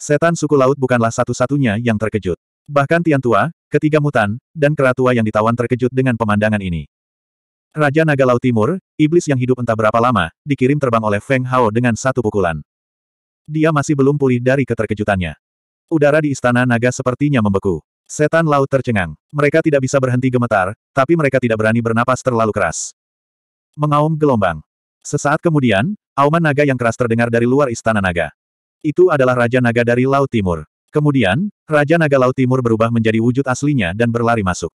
Setan suku laut bukanlah satu-satunya yang terkejut. Bahkan Tian Tua, ketiga mutan, dan keratua yang ditawan terkejut dengan pemandangan ini. Raja Naga Laut Timur, iblis yang hidup entah berapa lama, dikirim terbang oleh Feng Hao dengan satu pukulan. Dia masih belum pulih dari keterkejutannya. Udara di istana naga sepertinya membeku. Setan laut tercengang. Mereka tidak bisa berhenti gemetar, tapi mereka tidak berani bernapas terlalu keras. Mengaum gelombang. Sesaat kemudian, auman naga yang keras terdengar dari luar istana naga. Itu adalah Raja Naga dari Laut Timur. Kemudian, Raja Naga Laut Timur berubah menjadi wujud aslinya dan berlari masuk.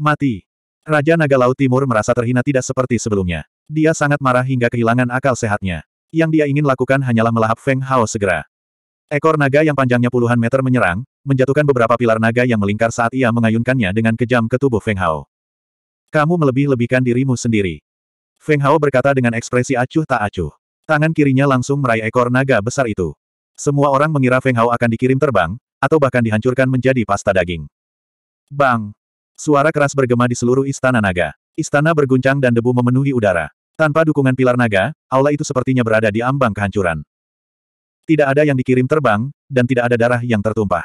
Mati. Raja Naga Laut Timur merasa terhina tidak seperti sebelumnya. Dia sangat marah hingga kehilangan akal sehatnya. Yang dia ingin lakukan hanyalah melahap Feng Hao segera. Ekor naga yang panjangnya puluhan meter menyerang, menjatuhkan beberapa pilar naga yang melingkar saat ia mengayunkannya dengan kejam ke tubuh Feng Hao. Kamu melebih-lebihkan dirimu sendiri. Feng Hao berkata dengan ekspresi acuh tak acuh. Tangan kirinya langsung meraih ekor naga besar itu. Semua orang mengira Feng Hao akan dikirim terbang, atau bahkan dihancurkan menjadi pasta daging. Bang! Suara keras bergema di seluruh istana naga. Istana berguncang dan debu memenuhi udara. Tanpa dukungan pilar naga, aula itu sepertinya berada di ambang kehancuran. Tidak ada yang dikirim terbang, dan tidak ada darah yang tertumpah.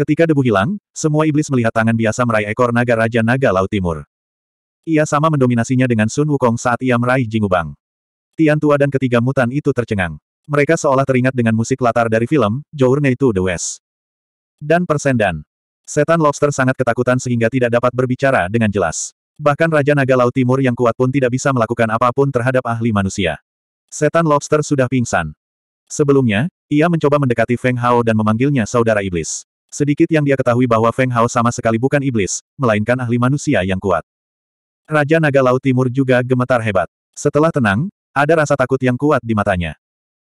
Ketika debu hilang, semua iblis melihat tangan biasa meraih ekor naga Raja Naga Laut Timur. Ia sama mendominasinya dengan Sun Wukong saat ia meraih Jingubang. Tian Tua dan ketiga mutan itu tercengang. Mereka seolah teringat dengan musik latar dari film, Journey to the West. Dan persendan. Setan lobster sangat ketakutan sehingga tidak dapat berbicara dengan jelas. Bahkan Raja Naga Laut Timur yang kuat pun tidak bisa melakukan apapun terhadap ahli manusia. Setan lobster sudah pingsan. Sebelumnya, ia mencoba mendekati Feng Hao dan memanggilnya saudara iblis. Sedikit yang dia ketahui bahwa Feng Hao sama sekali bukan iblis, melainkan ahli manusia yang kuat. Raja Naga Laut Timur juga gemetar hebat. Setelah tenang, ada rasa takut yang kuat di matanya.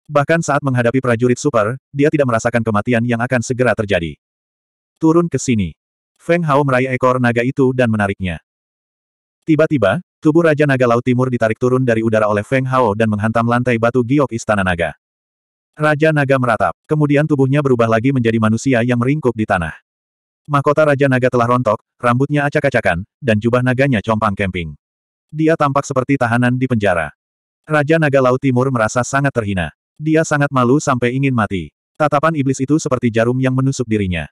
Bahkan saat menghadapi prajurit super, dia tidak merasakan kematian yang akan segera terjadi. Turun ke sini. Feng Hao meraih ekor naga itu dan menariknya. Tiba-tiba, tubuh Raja Naga Laut Timur ditarik turun dari udara oleh Feng Hao dan menghantam lantai batu giok Istana Naga. Raja Naga meratap, kemudian tubuhnya berubah lagi menjadi manusia yang meringkuk di tanah. Mahkota Raja Naga telah rontok, rambutnya acak-acakan, dan jubah naganya compang kemping. Dia tampak seperti tahanan di penjara. Raja Naga Laut Timur merasa sangat terhina. Dia sangat malu sampai ingin mati. Tatapan iblis itu seperti jarum yang menusuk dirinya.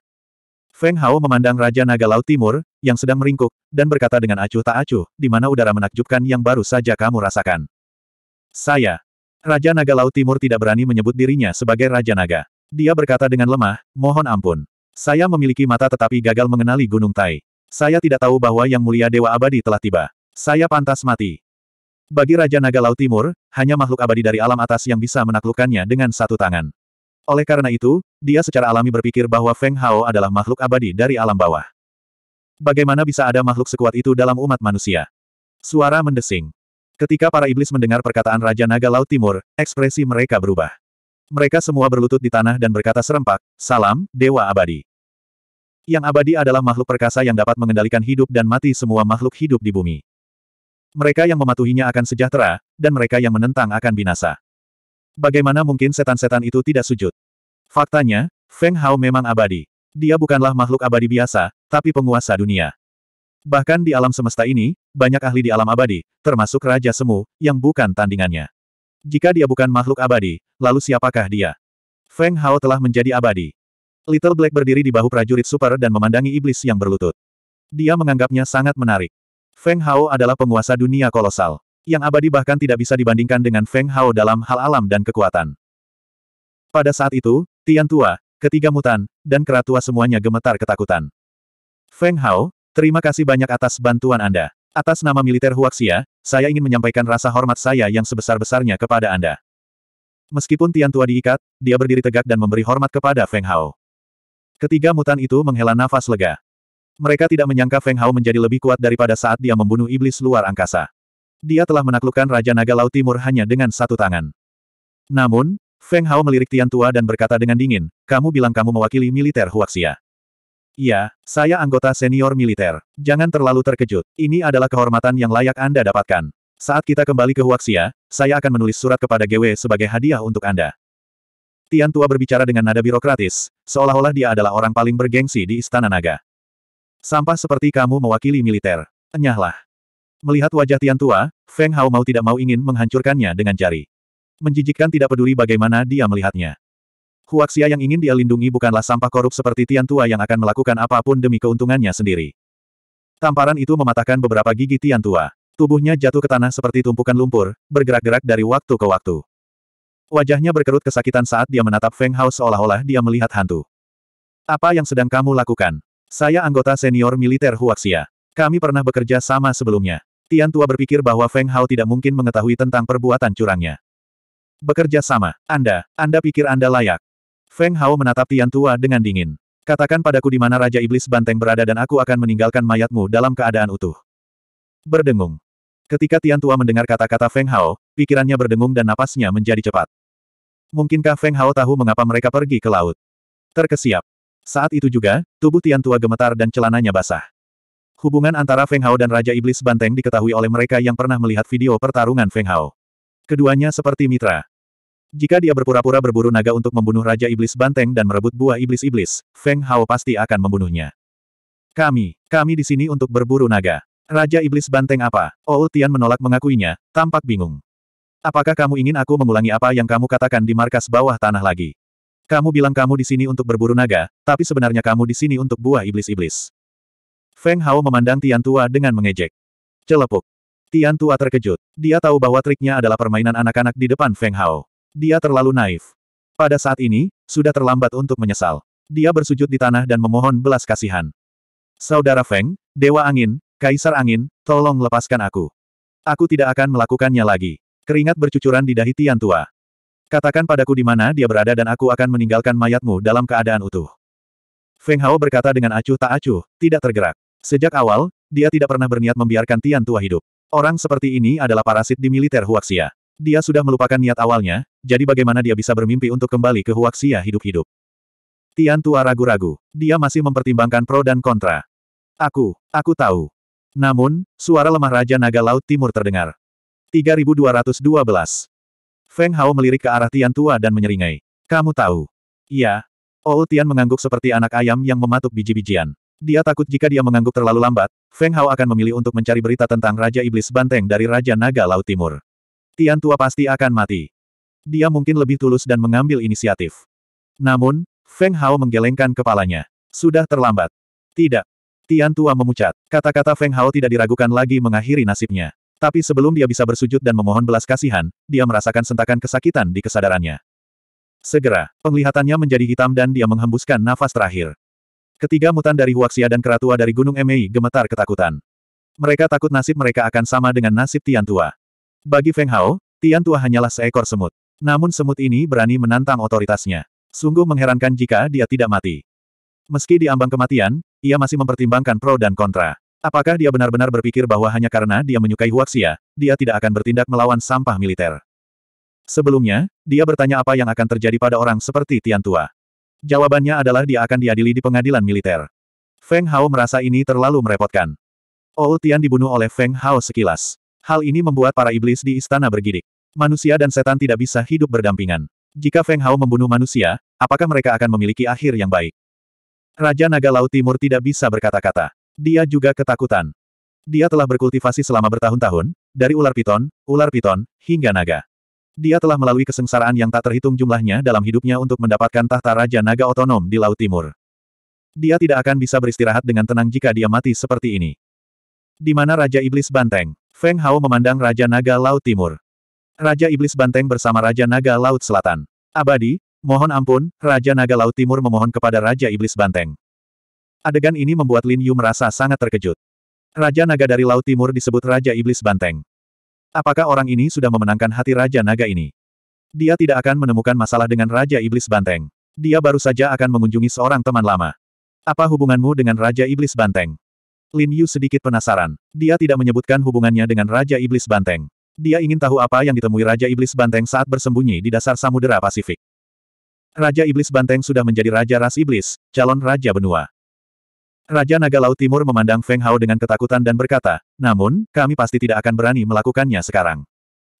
Feng Hao memandang Raja Naga Laut Timur, yang sedang meringkuk, dan berkata dengan acuh tak acuh, di mana udara menakjubkan yang baru saja kamu rasakan. Saya. Raja Naga Laut Timur tidak berani menyebut dirinya sebagai Raja Naga. Dia berkata dengan lemah, mohon ampun. Saya memiliki mata tetapi gagal mengenali Gunung Tai. Saya tidak tahu bahwa Yang Mulia Dewa Abadi telah tiba. Saya pantas mati. Bagi Raja Naga Laut Timur, hanya makhluk abadi dari alam atas yang bisa menaklukkannya dengan satu tangan. Oleh karena itu, dia secara alami berpikir bahwa Feng Hao adalah makhluk abadi dari alam bawah. Bagaimana bisa ada makhluk sekuat itu dalam umat manusia? Suara mendesing. Ketika para iblis mendengar perkataan Raja Naga Laut Timur, ekspresi mereka berubah. Mereka semua berlutut di tanah dan berkata serempak, Salam, Dewa Abadi. Yang abadi adalah makhluk perkasa yang dapat mengendalikan hidup dan mati semua makhluk hidup di bumi. Mereka yang mematuhinya akan sejahtera, dan mereka yang menentang akan binasa. Bagaimana mungkin setan-setan itu tidak sujud? Faktanya, Feng Hao memang abadi. Dia bukanlah makhluk abadi biasa, tapi penguasa dunia. Bahkan di alam semesta ini, banyak ahli di alam abadi, termasuk Raja Semu, yang bukan tandingannya. Jika dia bukan makhluk abadi, lalu siapakah dia? Feng Hao telah menjadi abadi. Little Black berdiri di bahu prajurit super dan memandangi iblis yang berlutut. Dia menganggapnya sangat menarik. Feng Hao adalah penguasa dunia kolosal. Yang abadi bahkan tidak bisa dibandingkan dengan Feng Hao dalam hal alam dan kekuatan. Pada saat itu, Tian Tua, ketiga mutan, dan keratua semuanya gemetar ketakutan. Feng Hao, terima kasih banyak atas bantuan Anda. Atas nama militer Huaxia, saya ingin menyampaikan rasa hormat saya yang sebesar-besarnya kepada Anda. Meskipun Tian Tua diikat, dia berdiri tegak dan memberi hormat kepada Feng Hao. Ketiga mutan itu menghela nafas lega. Mereka tidak menyangka Feng Hao menjadi lebih kuat daripada saat dia membunuh iblis luar angkasa. Dia telah menaklukkan Raja Naga Laut Timur hanya dengan satu tangan. Namun, Feng Hao melirik Tian Tua dan berkata dengan dingin, kamu bilang kamu mewakili militer Huaxia. Iya, saya anggota senior militer. Jangan terlalu terkejut. Ini adalah kehormatan yang layak Anda dapatkan. Saat kita kembali ke Huaxia, saya akan menulis surat kepada GW sebagai hadiah untuk Anda. Tian Tua berbicara dengan nada birokratis, seolah-olah dia adalah orang paling bergengsi di Istana Naga. Sampah seperti kamu mewakili militer. Enyahlah. Melihat wajah Tian Tua, Feng Hao mau tidak mau ingin menghancurkannya dengan jari. Menjijikkan tidak peduli bagaimana dia melihatnya. Huaxia yang ingin dia lindungi bukanlah sampah korup seperti Tian Tua yang akan melakukan apapun demi keuntungannya sendiri. Tamparan itu mematahkan beberapa gigi Tian Tua. Tubuhnya jatuh ke tanah seperti tumpukan lumpur, bergerak-gerak dari waktu ke waktu. Wajahnya berkerut kesakitan saat dia menatap Feng Hao seolah-olah dia melihat hantu. Apa yang sedang kamu lakukan? Saya anggota senior militer Huaxia. Kami pernah bekerja sama sebelumnya. Tian Tua berpikir bahwa Feng Hao tidak mungkin mengetahui tentang perbuatan curangnya. Bekerja sama. Anda, Anda pikir Anda layak. Feng Hao menatap Tian Tua dengan dingin. Katakan padaku di mana Raja Iblis Banteng berada dan aku akan meninggalkan mayatmu dalam keadaan utuh. Berdengung. Ketika Tian Tua mendengar kata-kata Feng Hao, pikirannya berdengung dan napasnya menjadi cepat. Mungkinkah Feng Hao tahu mengapa mereka pergi ke laut? Terkesiap. Saat itu juga, tubuh Tian Tua gemetar dan celananya basah. Hubungan antara Feng Hao dan Raja Iblis Banteng diketahui oleh mereka yang pernah melihat video pertarungan Feng Hao. Keduanya seperti mitra. Jika dia berpura-pura berburu naga untuk membunuh Raja Iblis Banteng dan merebut buah iblis-iblis, Feng Hao pasti akan membunuhnya. Kami, kami di sini untuk berburu naga. Raja Iblis Banteng apa? Ou oh, Tian menolak mengakuinya, tampak bingung. Apakah kamu ingin aku mengulangi apa yang kamu katakan di markas bawah tanah lagi? Kamu bilang kamu di sini untuk berburu naga, tapi sebenarnya kamu di sini untuk buah iblis-iblis. Feng Hao memandang Tian Tua dengan mengejek. Celepuk. Tian Tua terkejut. Dia tahu bahwa triknya adalah permainan anak-anak di depan Feng Hao. Dia terlalu naif. Pada saat ini, sudah terlambat untuk menyesal. Dia bersujud di tanah dan memohon belas kasihan. Saudara Feng, Dewa Angin, Kaisar Angin, tolong lepaskan aku. Aku tidak akan melakukannya lagi. Keringat bercucuran di dahi Tian Tua. Katakan padaku di mana dia berada dan aku akan meninggalkan mayatmu dalam keadaan utuh. Feng Hao berkata dengan acuh tak acuh, tidak tergerak. Sejak awal, dia tidak pernah berniat membiarkan Tian Tua hidup. Orang seperti ini adalah parasit di militer Huaxia. Dia sudah melupakan niat awalnya, jadi bagaimana dia bisa bermimpi untuk kembali ke Huaxia hidup-hidup. Tian Tua ragu-ragu. Dia masih mempertimbangkan pro dan kontra. Aku, aku tahu. Namun, suara lemah Raja Naga Laut Timur terdengar. 3212. Feng Hao melirik ke arah Tian Tua dan menyeringai. Kamu tahu? Iya. Ou oh, Tian mengangguk seperti anak ayam yang mematuk biji-bijian. Dia takut jika dia mengangguk terlalu lambat, Feng Hao akan memilih untuk mencari berita tentang Raja Iblis Banteng dari Raja Naga Laut Timur. Tian Tua pasti akan mati. Dia mungkin lebih tulus dan mengambil inisiatif. Namun, Feng Hao menggelengkan kepalanya. Sudah terlambat. Tidak. Tian Tua memucat. Kata-kata Feng Hao tidak diragukan lagi mengakhiri nasibnya. Tapi sebelum dia bisa bersujud dan memohon belas kasihan, dia merasakan sentakan kesakitan di kesadarannya. Segera, penglihatannya menjadi hitam dan dia menghembuskan nafas terakhir. Ketiga mutan dari Huaxia dan Keratua dari Gunung Emei gemetar ketakutan. Mereka takut nasib mereka akan sama dengan nasib Tian Tua. Bagi Feng Hao, Tian Tua hanyalah seekor semut. Namun semut ini berani menantang otoritasnya. Sungguh mengherankan jika dia tidak mati. Meski diambang kematian, ia masih mempertimbangkan pro dan kontra. Apakah dia benar-benar berpikir bahwa hanya karena dia menyukai Huaxia, dia tidak akan bertindak melawan sampah militer? Sebelumnya, dia bertanya apa yang akan terjadi pada orang seperti Tian Tua. Jawabannya adalah dia akan diadili di pengadilan militer. Feng Hao merasa ini terlalu merepotkan. Ou Tian dibunuh oleh Feng Hao sekilas. Hal ini membuat para iblis di istana bergidik. Manusia dan setan tidak bisa hidup berdampingan. Jika Feng Hao membunuh manusia, apakah mereka akan memiliki akhir yang baik? Raja Naga Laut Timur tidak bisa berkata-kata. Dia juga ketakutan. Dia telah berkultivasi selama bertahun-tahun, dari ular piton, ular piton, hingga naga. Dia telah melalui kesengsaraan yang tak terhitung jumlahnya dalam hidupnya untuk mendapatkan tahta Raja Naga Otonom di Laut Timur. Dia tidak akan bisa beristirahat dengan tenang jika dia mati seperti ini. Di mana Raja Iblis Banteng? Feng Hao memandang Raja Naga Laut Timur. Raja Iblis Banteng bersama Raja Naga Laut Selatan. Abadi, mohon ampun, Raja Naga Laut Timur memohon kepada Raja Iblis Banteng. Adegan ini membuat Lin Yu merasa sangat terkejut. Raja Naga dari Laut Timur disebut Raja Iblis Banteng. Apakah orang ini sudah memenangkan hati Raja Naga ini? Dia tidak akan menemukan masalah dengan Raja Iblis Banteng. Dia baru saja akan mengunjungi seorang teman lama. Apa hubunganmu dengan Raja Iblis Banteng? Lin Yu sedikit penasaran. Dia tidak menyebutkan hubungannya dengan Raja Iblis Banteng. Dia ingin tahu apa yang ditemui Raja Iblis Banteng saat bersembunyi di dasar Samudera Pasifik. Raja Iblis Banteng sudah menjadi Raja Ras Iblis, calon Raja Benua. Raja Naga Laut Timur memandang Feng Hao dengan ketakutan dan berkata, namun, kami pasti tidak akan berani melakukannya sekarang.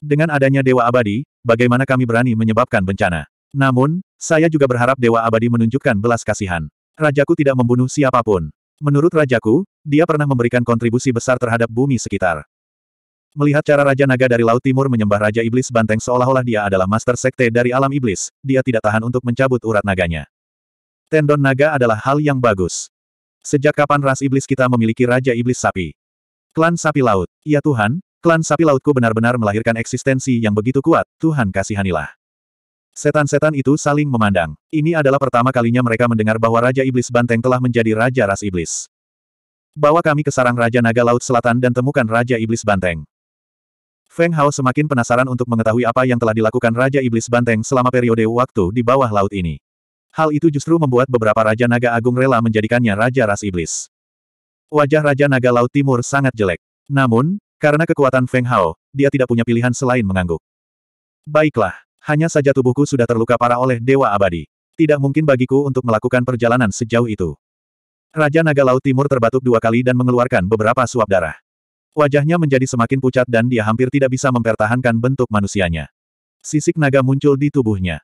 Dengan adanya Dewa Abadi, bagaimana kami berani menyebabkan bencana? Namun, saya juga berharap Dewa Abadi menunjukkan belas kasihan. Rajaku tidak membunuh siapapun. Menurut Rajaku, dia pernah memberikan kontribusi besar terhadap bumi sekitar. Melihat cara Raja Naga dari Laut Timur menyembah Raja Iblis Banteng seolah-olah dia adalah master sekte dari alam iblis, dia tidak tahan untuk mencabut urat naganya. Tendon naga adalah hal yang bagus. Sejak kapan ras iblis kita memiliki Raja Iblis Sapi? Klan Sapi Laut. Ya Tuhan, klan Sapi Lautku benar-benar melahirkan eksistensi yang begitu kuat, Tuhan kasihanilah. Setan-setan itu saling memandang. Ini adalah pertama kalinya mereka mendengar bahwa Raja Iblis Banteng telah menjadi Raja Ras Iblis. Bawa kami ke sarang Raja Naga Laut Selatan dan temukan Raja Iblis Banteng. Feng Hao semakin penasaran untuk mengetahui apa yang telah dilakukan Raja Iblis Banteng selama periode waktu di bawah laut ini. Hal itu justru membuat beberapa Raja Naga Agung rela menjadikannya Raja Ras Iblis. Wajah Raja Naga Laut Timur sangat jelek. Namun, karena kekuatan Feng Hao, dia tidak punya pilihan selain mengangguk. Baiklah, hanya saja tubuhku sudah terluka parah oleh Dewa Abadi. Tidak mungkin bagiku untuk melakukan perjalanan sejauh itu. Raja Naga Laut Timur terbatuk dua kali dan mengeluarkan beberapa suap darah. Wajahnya menjadi semakin pucat dan dia hampir tidak bisa mempertahankan bentuk manusianya. Sisik naga muncul di tubuhnya.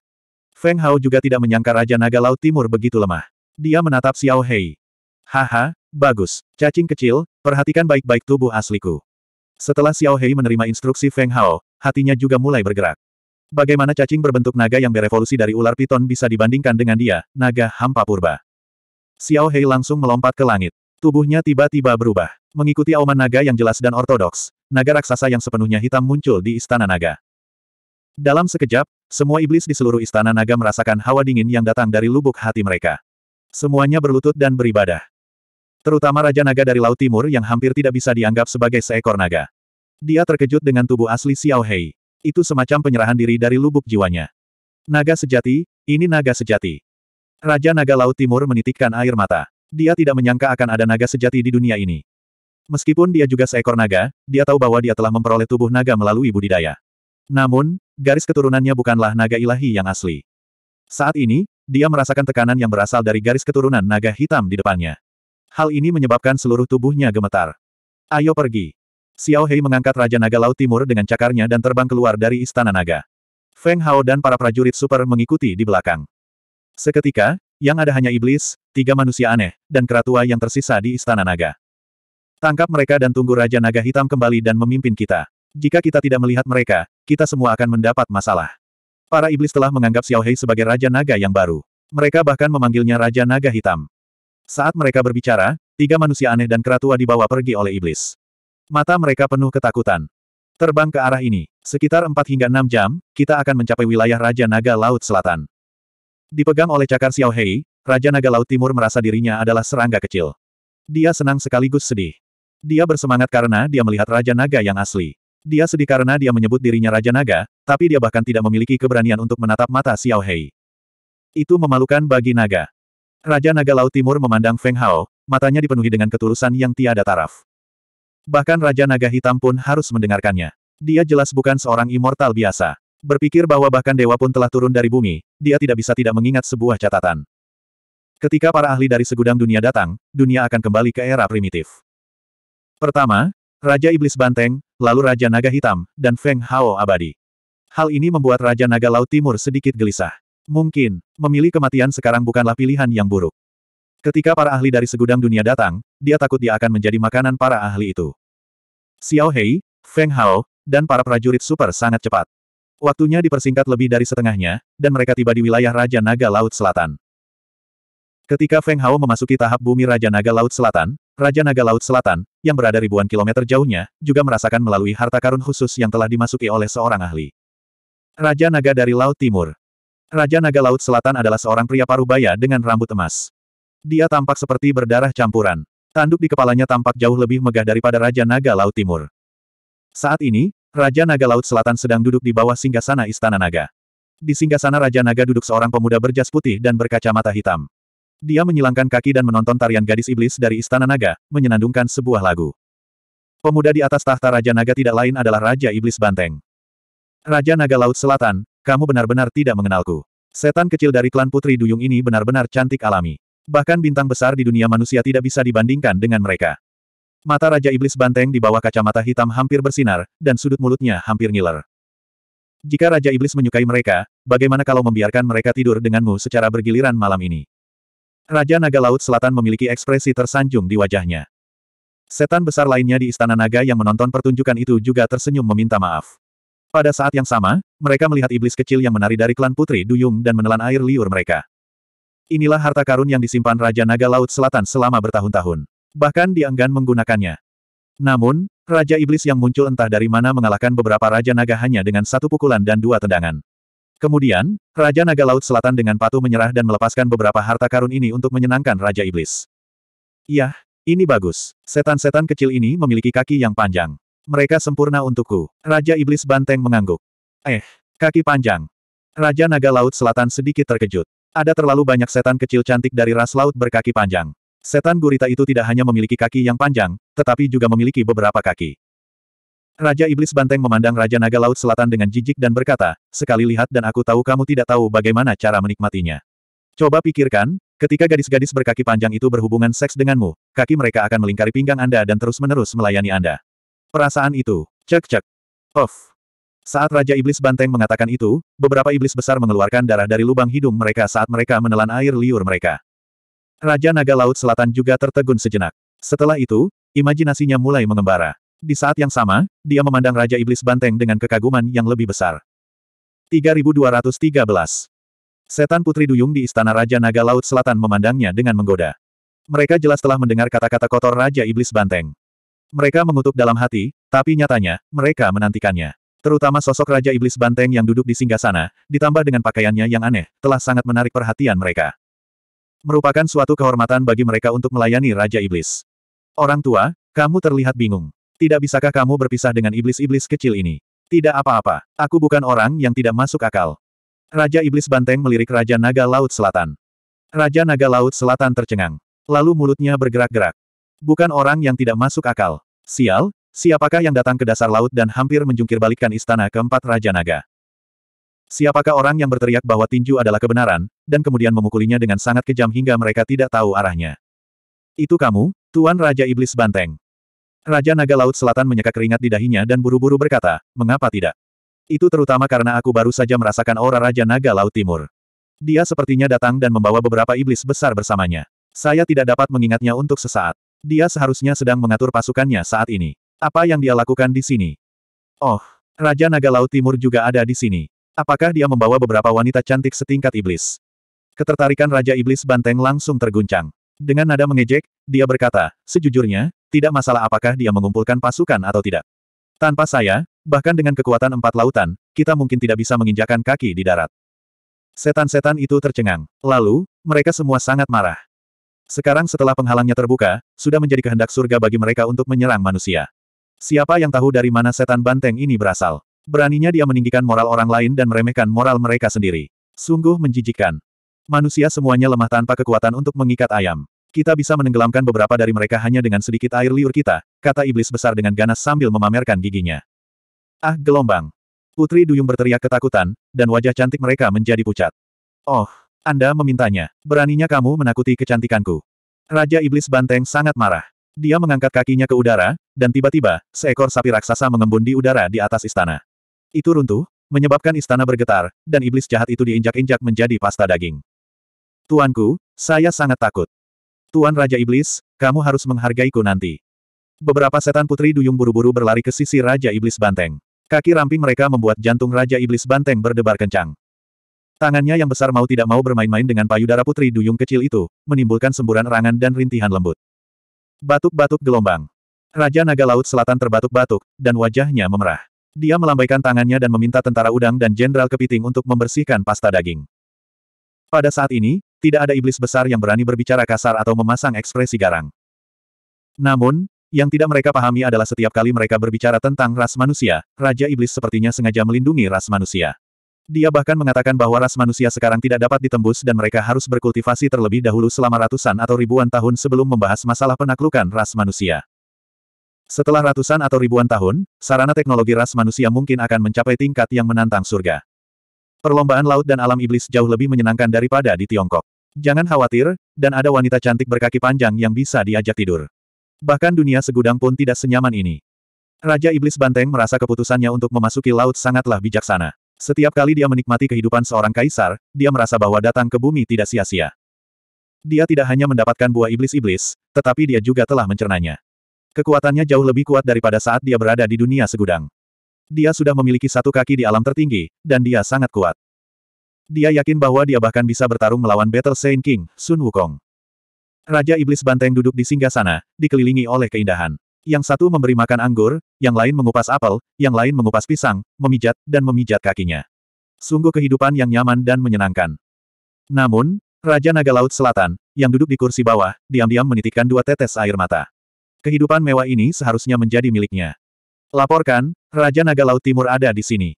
Feng Hao juga tidak menyangka Raja Naga Laut Timur begitu lemah. Dia menatap Xiao Hei. Haha, bagus. Cacing kecil, perhatikan baik-baik tubuh asliku. Setelah Xiao Hei menerima instruksi Feng Hao, hatinya juga mulai bergerak. Bagaimana cacing berbentuk naga yang berevolusi dari ular piton bisa dibandingkan dengan dia, naga hampa purba. Xiao Hei langsung melompat ke langit. Tubuhnya tiba-tiba berubah. Mengikuti auman naga yang jelas dan ortodoks, naga raksasa yang sepenuhnya hitam muncul di istana naga. Dalam sekejap, semua iblis di seluruh istana naga merasakan hawa dingin yang datang dari lubuk hati mereka. Semuanya berlutut dan beribadah. Terutama Raja Naga dari Laut Timur yang hampir tidak bisa dianggap sebagai seekor naga. Dia terkejut dengan tubuh asli Xiao Hei. Itu semacam penyerahan diri dari lubuk jiwanya. Naga sejati, ini naga sejati. Raja Naga Laut Timur menitikkan air mata. Dia tidak menyangka akan ada naga sejati di dunia ini. Meskipun dia juga seekor naga, dia tahu bahwa dia telah memperoleh tubuh naga melalui budidaya. Namun, garis keturunannya bukanlah naga ilahi yang asli. Saat ini, dia merasakan tekanan yang berasal dari garis keturunan naga hitam di depannya. Hal ini menyebabkan seluruh tubuhnya gemetar. Ayo pergi. Xiao Hei mengangkat Raja Naga Laut Timur dengan cakarnya dan terbang keluar dari Istana Naga. Feng Hao dan para prajurit super mengikuti di belakang. Seketika, yang ada hanya iblis, tiga manusia aneh, dan keratua yang tersisa di Istana Naga. Tangkap mereka dan tunggu Raja Naga Hitam kembali dan memimpin kita. Jika kita tidak melihat mereka, kita semua akan mendapat masalah. Para iblis telah menganggap Xiao Hei sebagai Raja Naga yang baru. Mereka bahkan memanggilnya Raja Naga Hitam. Saat mereka berbicara, tiga manusia aneh dan keratua dibawa pergi oleh iblis. Mata mereka penuh ketakutan. Terbang ke arah ini, sekitar 4 hingga 6 jam, kita akan mencapai wilayah Raja Naga Laut Selatan. Dipegang oleh cakar Xiao Hei, Raja Naga Laut Timur merasa dirinya adalah serangga kecil. Dia senang sekaligus sedih. Dia bersemangat karena dia melihat Raja Naga yang asli. Dia sedih karena dia menyebut dirinya Raja Naga, tapi dia bahkan tidak memiliki keberanian untuk menatap mata Xiao Hei. Itu memalukan bagi naga. Raja Naga Laut Timur memandang Feng Hao, matanya dipenuhi dengan ketulusan yang tiada taraf. Bahkan Raja Naga Hitam pun harus mendengarkannya. Dia jelas bukan seorang immortal biasa. Berpikir bahwa bahkan dewa pun telah turun dari bumi, dia tidak bisa tidak mengingat sebuah catatan. Ketika para ahli dari segudang dunia datang, dunia akan kembali ke era primitif. Pertama, Raja Iblis Banteng, lalu Raja Naga Hitam, dan Feng Hao Abadi. Hal ini membuat Raja Naga Laut Timur sedikit gelisah. Mungkin, memilih kematian sekarang bukanlah pilihan yang buruk. Ketika para ahli dari segudang dunia datang, dia takut dia akan menjadi makanan para ahli itu. Xiao Hei, Feng Hao, dan para prajurit super sangat cepat. Waktunya dipersingkat lebih dari setengahnya, dan mereka tiba di wilayah Raja Naga Laut Selatan. Ketika Feng Hao memasuki tahap bumi Raja Naga Laut Selatan, Raja Naga Laut Selatan, yang berada ribuan kilometer jauhnya, juga merasakan melalui harta karun khusus yang telah dimasuki oleh seorang ahli. Raja Naga dari Laut Timur Raja Naga Laut Selatan adalah seorang pria parubaya dengan rambut emas. Dia tampak seperti berdarah campuran. Tanduk di kepalanya tampak jauh lebih megah daripada Raja Naga Laut Timur. Saat ini, Raja Naga Laut Selatan sedang duduk di bawah singgasana Istana Naga. Di singgasana Raja Naga duduk seorang pemuda berjas putih dan berkacamata hitam. Dia menyilangkan kaki dan menonton tarian gadis iblis dari Istana Naga, menyenandungkan sebuah lagu. Pemuda di atas tahta Raja Naga tidak lain adalah Raja Iblis Banteng. Raja Naga Laut Selatan, kamu benar-benar tidak mengenalku. Setan kecil dari klan Putri Duyung ini benar-benar cantik alami. Bahkan bintang besar di dunia manusia tidak bisa dibandingkan dengan mereka. Mata Raja Iblis Banteng di bawah kacamata hitam hampir bersinar, dan sudut mulutnya hampir ngiler. Jika Raja Iblis menyukai mereka, bagaimana kalau membiarkan mereka tidur denganmu secara bergiliran malam ini? Raja Naga Laut Selatan memiliki ekspresi tersanjung di wajahnya. Setan besar lainnya di Istana Naga yang menonton pertunjukan itu juga tersenyum meminta maaf. Pada saat yang sama, mereka melihat iblis kecil yang menari dari klan Putri Duyung dan menelan air liur mereka. Inilah harta karun yang disimpan Raja Naga Laut Selatan selama bertahun-tahun. Bahkan dia enggan menggunakannya. Namun, Raja Iblis yang muncul entah dari mana mengalahkan beberapa Raja Naga hanya dengan satu pukulan dan dua tendangan. Kemudian, Raja Naga Laut Selatan dengan patuh menyerah dan melepaskan beberapa harta karun ini untuk menyenangkan Raja Iblis. Yah, ini bagus. Setan-setan kecil ini memiliki kaki yang panjang. Mereka sempurna untukku. Raja Iblis Banteng mengangguk. Eh, kaki panjang. Raja Naga Laut Selatan sedikit terkejut. Ada terlalu banyak setan kecil cantik dari ras laut berkaki panjang. Setan gurita itu tidak hanya memiliki kaki yang panjang, tetapi juga memiliki beberapa kaki. Raja Iblis Banteng memandang Raja Naga Laut Selatan dengan jijik dan berkata, sekali lihat dan aku tahu kamu tidak tahu bagaimana cara menikmatinya. Coba pikirkan, ketika gadis-gadis berkaki panjang itu berhubungan seks denganmu, kaki mereka akan melingkari pinggang Anda dan terus-menerus melayani Anda. Perasaan itu, cek-cek. of. Saat Raja Iblis Banteng mengatakan itu, beberapa iblis besar mengeluarkan darah dari lubang hidung mereka saat mereka menelan air liur mereka. Raja Naga Laut Selatan juga tertegun sejenak. Setelah itu, imajinasinya mulai mengembara. Di saat yang sama, dia memandang Raja Iblis Banteng dengan kekaguman yang lebih besar. 3213 Setan Putri Duyung di Istana Raja Naga Laut Selatan memandangnya dengan menggoda. Mereka jelas telah mendengar kata-kata kotor Raja Iblis Banteng. Mereka mengutuk dalam hati, tapi nyatanya, mereka menantikannya. Terutama sosok Raja Iblis Banteng yang duduk di singgah sana, ditambah dengan pakaiannya yang aneh, telah sangat menarik perhatian mereka. Merupakan suatu kehormatan bagi mereka untuk melayani Raja Iblis. Orang tua, kamu terlihat bingung. Tidak bisakah kamu berpisah dengan iblis-iblis kecil ini? Tidak apa-apa. Aku bukan orang yang tidak masuk akal. Raja Iblis Banteng melirik Raja Naga Laut Selatan. Raja Naga Laut Selatan tercengang. Lalu mulutnya bergerak-gerak. Bukan orang yang tidak masuk akal. Sial, siapakah yang datang ke dasar laut dan hampir menjungkir balikkan istana keempat Raja Naga? Siapakah orang yang berteriak bahwa tinju adalah kebenaran, dan kemudian memukulinya dengan sangat kejam hingga mereka tidak tahu arahnya? Itu kamu, Tuan Raja Iblis Banteng. Raja Naga Laut Selatan menyeka keringat di dahinya dan buru-buru berkata, mengapa tidak? Itu terutama karena aku baru saja merasakan aura Raja Naga Laut Timur. Dia sepertinya datang dan membawa beberapa iblis besar bersamanya. Saya tidak dapat mengingatnya untuk sesaat. Dia seharusnya sedang mengatur pasukannya saat ini. Apa yang dia lakukan di sini? Oh, Raja Naga Laut Timur juga ada di sini. Apakah dia membawa beberapa wanita cantik setingkat iblis? Ketertarikan Raja Iblis Banteng langsung terguncang. Dengan nada mengejek, dia berkata, sejujurnya, tidak masalah apakah dia mengumpulkan pasukan atau tidak. Tanpa saya, bahkan dengan kekuatan empat lautan, kita mungkin tidak bisa menginjakan kaki di darat. Setan-setan itu tercengang. Lalu, mereka semua sangat marah. Sekarang setelah penghalangnya terbuka, sudah menjadi kehendak surga bagi mereka untuk menyerang manusia. Siapa yang tahu dari mana setan banteng ini berasal? Beraninya dia meninggikan moral orang lain dan meremehkan moral mereka sendiri. Sungguh menjijikan. Manusia semuanya lemah tanpa kekuatan untuk mengikat ayam. Kita bisa menenggelamkan beberapa dari mereka hanya dengan sedikit air liur kita, kata iblis besar dengan ganas sambil memamerkan giginya. Ah, gelombang. Putri Duyung berteriak ketakutan, dan wajah cantik mereka menjadi pucat. Oh, Anda memintanya. Beraninya kamu menakuti kecantikanku. Raja Iblis Banteng sangat marah. Dia mengangkat kakinya ke udara, dan tiba-tiba, seekor sapi raksasa mengembun di udara di atas istana. Itu runtuh, menyebabkan istana bergetar, dan iblis jahat itu diinjak-injak menjadi pasta daging. Tuanku, saya sangat takut. Tuan Raja Iblis, kamu harus menghargaiku nanti. Beberapa setan putri duyung buru-buru berlari ke sisi Raja Iblis Banteng. Kaki ramping mereka membuat jantung Raja Iblis Banteng berdebar kencang. Tangannya yang besar mau tidak mau bermain-main dengan payudara putri duyung kecil itu, menimbulkan semburan erangan dan rintihan lembut. Batuk-batuk gelombang. Raja Naga Laut Selatan terbatuk-batuk, dan wajahnya memerah. Dia melambaikan tangannya dan meminta tentara udang dan jenderal kepiting untuk membersihkan pasta daging. Pada saat ini, tidak ada iblis besar yang berani berbicara kasar atau memasang ekspresi garang. Namun, yang tidak mereka pahami adalah setiap kali mereka berbicara tentang ras manusia, Raja Iblis sepertinya sengaja melindungi ras manusia. Dia bahkan mengatakan bahwa ras manusia sekarang tidak dapat ditembus dan mereka harus berkultivasi terlebih dahulu selama ratusan atau ribuan tahun sebelum membahas masalah penaklukan ras manusia. Setelah ratusan atau ribuan tahun, sarana teknologi ras manusia mungkin akan mencapai tingkat yang menantang surga perlombaan laut dan alam iblis jauh lebih menyenangkan daripada di Tiongkok. Jangan khawatir, dan ada wanita cantik berkaki panjang yang bisa diajak tidur. Bahkan dunia segudang pun tidak senyaman ini. Raja Iblis Banteng merasa keputusannya untuk memasuki laut sangatlah bijaksana. Setiap kali dia menikmati kehidupan seorang kaisar, dia merasa bahwa datang ke bumi tidak sia-sia. Dia tidak hanya mendapatkan buah iblis-iblis, tetapi dia juga telah mencernanya. Kekuatannya jauh lebih kuat daripada saat dia berada di dunia segudang. Dia sudah memiliki satu kaki di alam tertinggi, dan dia sangat kuat. Dia yakin bahwa dia bahkan bisa bertarung melawan Battle Saint King, Sun Wukong. Raja Iblis Banteng duduk di singgah sana, dikelilingi oleh keindahan. Yang satu memberi makan anggur, yang lain mengupas apel, yang lain mengupas pisang, memijat, dan memijat kakinya. Sungguh kehidupan yang nyaman dan menyenangkan. Namun, Raja Naga Laut Selatan, yang duduk di kursi bawah, diam-diam menitikkan dua tetes air mata. Kehidupan mewah ini seharusnya menjadi miliknya. Laporkan, Raja Naga Laut Timur ada di sini.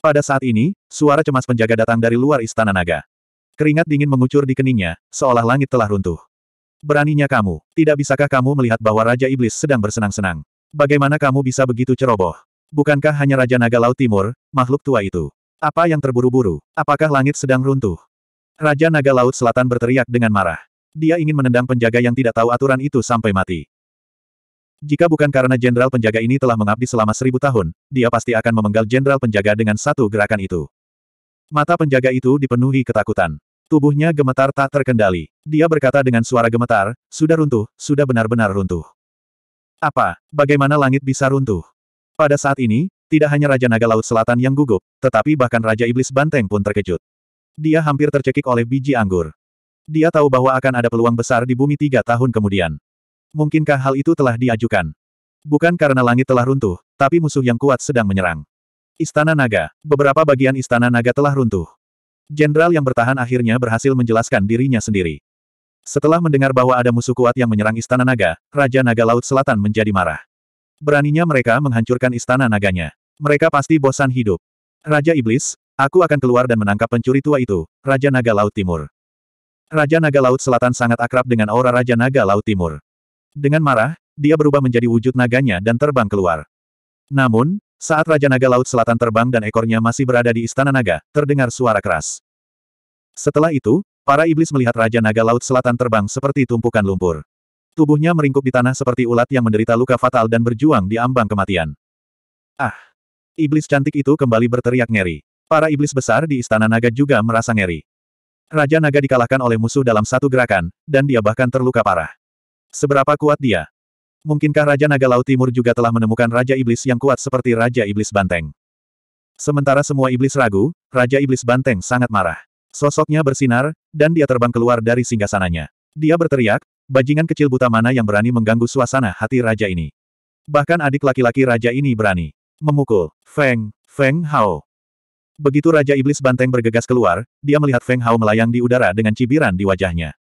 Pada saat ini, suara cemas penjaga datang dari luar istana naga. Keringat dingin mengucur di keningnya, seolah langit telah runtuh. Beraninya kamu, tidak bisakah kamu melihat bahwa Raja Iblis sedang bersenang-senang? Bagaimana kamu bisa begitu ceroboh? Bukankah hanya Raja Naga Laut Timur, makhluk tua itu? Apa yang terburu-buru? Apakah langit sedang runtuh? Raja Naga Laut Selatan berteriak dengan marah. Dia ingin menendang penjaga yang tidak tahu aturan itu sampai mati. Jika bukan karena jenderal penjaga ini telah mengabdi selama seribu tahun, dia pasti akan memenggal jenderal penjaga dengan satu gerakan itu. Mata penjaga itu dipenuhi ketakutan. Tubuhnya gemetar tak terkendali. Dia berkata dengan suara gemetar, sudah runtuh, sudah benar-benar runtuh. Apa, bagaimana langit bisa runtuh? Pada saat ini, tidak hanya Raja Naga Laut Selatan yang gugup, tetapi bahkan Raja Iblis Banteng pun terkejut. Dia hampir tercekik oleh biji anggur. Dia tahu bahwa akan ada peluang besar di bumi tiga tahun kemudian. Mungkinkah hal itu telah diajukan? Bukan karena langit telah runtuh, tapi musuh yang kuat sedang menyerang. Istana Naga. Beberapa bagian Istana Naga telah runtuh. Jenderal yang bertahan akhirnya berhasil menjelaskan dirinya sendiri. Setelah mendengar bahwa ada musuh kuat yang menyerang Istana Naga, Raja Naga Laut Selatan menjadi marah. Beraninya mereka menghancurkan Istana Naganya. Mereka pasti bosan hidup. Raja Iblis, aku akan keluar dan menangkap pencuri tua itu, Raja Naga Laut Timur. Raja Naga Laut Selatan sangat akrab dengan aura Raja Naga Laut Timur. Dengan marah, dia berubah menjadi wujud naganya dan terbang keluar. Namun, saat Raja Naga Laut Selatan terbang dan ekornya masih berada di Istana Naga, terdengar suara keras. Setelah itu, para iblis melihat Raja Naga Laut Selatan terbang seperti tumpukan lumpur. Tubuhnya meringkuk di tanah seperti ulat yang menderita luka fatal dan berjuang di ambang kematian. Ah! Iblis cantik itu kembali berteriak ngeri. Para iblis besar di Istana Naga juga merasa ngeri. Raja Naga dikalahkan oleh musuh dalam satu gerakan, dan dia bahkan terluka parah. Seberapa kuat dia? Mungkinkah Raja Naga Laut Timur juga telah menemukan Raja Iblis yang kuat seperti Raja Iblis Banteng? Sementara semua iblis ragu, Raja Iblis Banteng sangat marah. Sosoknya bersinar, dan dia terbang keluar dari singgasananya. Dia berteriak, bajingan kecil buta mana yang berani mengganggu suasana hati raja ini. Bahkan adik laki-laki raja ini berani memukul Feng, Feng Hao. Begitu Raja Iblis Banteng bergegas keluar, dia melihat Feng Hao melayang di udara dengan cibiran di wajahnya.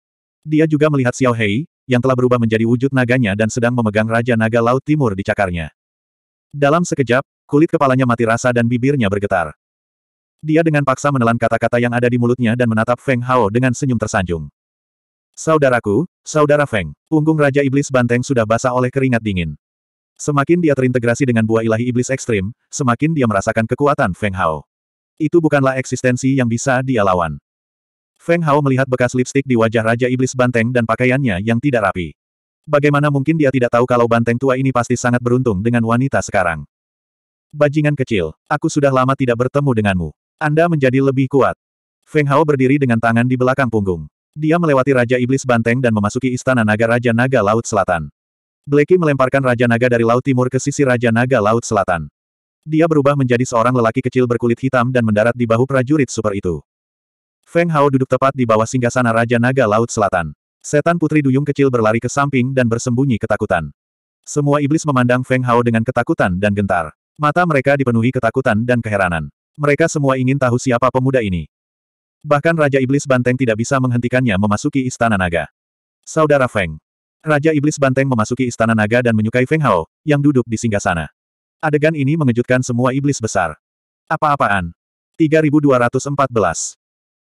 Dia juga melihat Xiao Hei, yang telah berubah menjadi wujud naganya dan sedang memegang Raja Naga Laut Timur di cakarnya. Dalam sekejap, kulit kepalanya mati rasa dan bibirnya bergetar. Dia dengan paksa menelan kata-kata yang ada di mulutnya dan menatap Feng Hao dengan senyum tersanjung. Saudaraku, saudara Feng, punggung Raja Iblis Banteng sudah basah oleh keringat dingin. Semakin dia terintegrasi dengan buah ilahi iblis ekstrim, semakin dia merasakan kekuatan Feng Hao. Itu bukanlah eksistensi yang bisa dia lawan. Feng Hao melihat bekas lipstik di wajah Raja Iblis Banteng dan pakaiannya yang tidak rapi. Bagaimana mungkin dia tidak tahu kalau Banteng tua ini pasti sangat beruntung dengan wanita sekarang. Bajingan kecil, aku sudah lama tidak bertemu denganmu. Anda menjadi lebih kuat. Feng Hao berdiri dengan tangan di belakang punggung. Dia melewati Raja Iblis Banteng dan memasuki Istana Naga Raja Naga Laut Selatan. Blacky melemparkan Raja Naga dari Laut Timur ke sisi Raja Naga Laut Selatan. Dia berubah menjadi seorang lelaki kecil berkulit hitam dan mendarat di bahu prajurit super itu. Feng Hao duduk tepat di bawah singgasana Raja Naga Laut Selatan. Setan Putri Duyung kecil berlari ke samping dan bersembunyi ketakutan. Semua iblis memandang Feng Hao dengan ketakutan dan gentar. Mata mereka dipenuhi ketakutan dan keheranan. Mereka semua ingin tahu siapa pemuda ini. Bahkan Raja Iblis Banteng tidak bisa menghentikannya memasuki Istana Naga. Saudara Feng. Raja Iblis Banteng memasuki Istana Naga dan menyukai Feng Hao, yang duduk di singgasana. Adegan ini mengejutkan semua iblis besar. Apa-apaan? 3214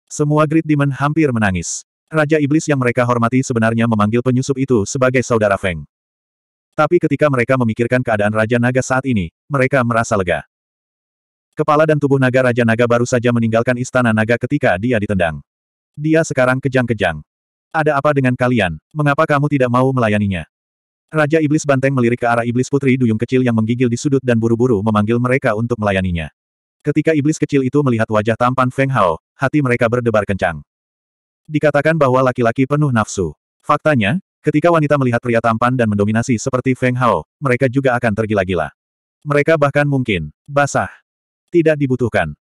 semua Great Demon hampir menangis. Raja Iblis yang mereka hormati sebenarnya memanggil penyusup itu sebagai saudara Feng. Tapi ketika mereka memikirkan keadaan Raja Naga saat ini, mereka merasa lega. Kepala dan tubuh naga Raja Naga baru saja meninggalkan istana naga ketika dia ditendang. Dia sekarang kejang-kejang. Ada apa dengan kalian? Mengapa kamu tidak mau melayaninya? Raja Iblis Banteng melirik ke arah Iblis Putri Duyung kecil yang menggigil di sudut dan buru-buru memanggil mereka untuk melayaninya. Ketika Iblis kecil itu melihat wajah tampan Feng Hao, hati mereka berdebar kencang. Dikatakan bahwa laki-laki penuh nafsu. Faktanya, ketika wanita melihat pria tampan dan mendominasi seperti Feng Hao, mereka juga akan tergila-gila. Mereka bahkan mungkin basah. Tidak dibutuhkan.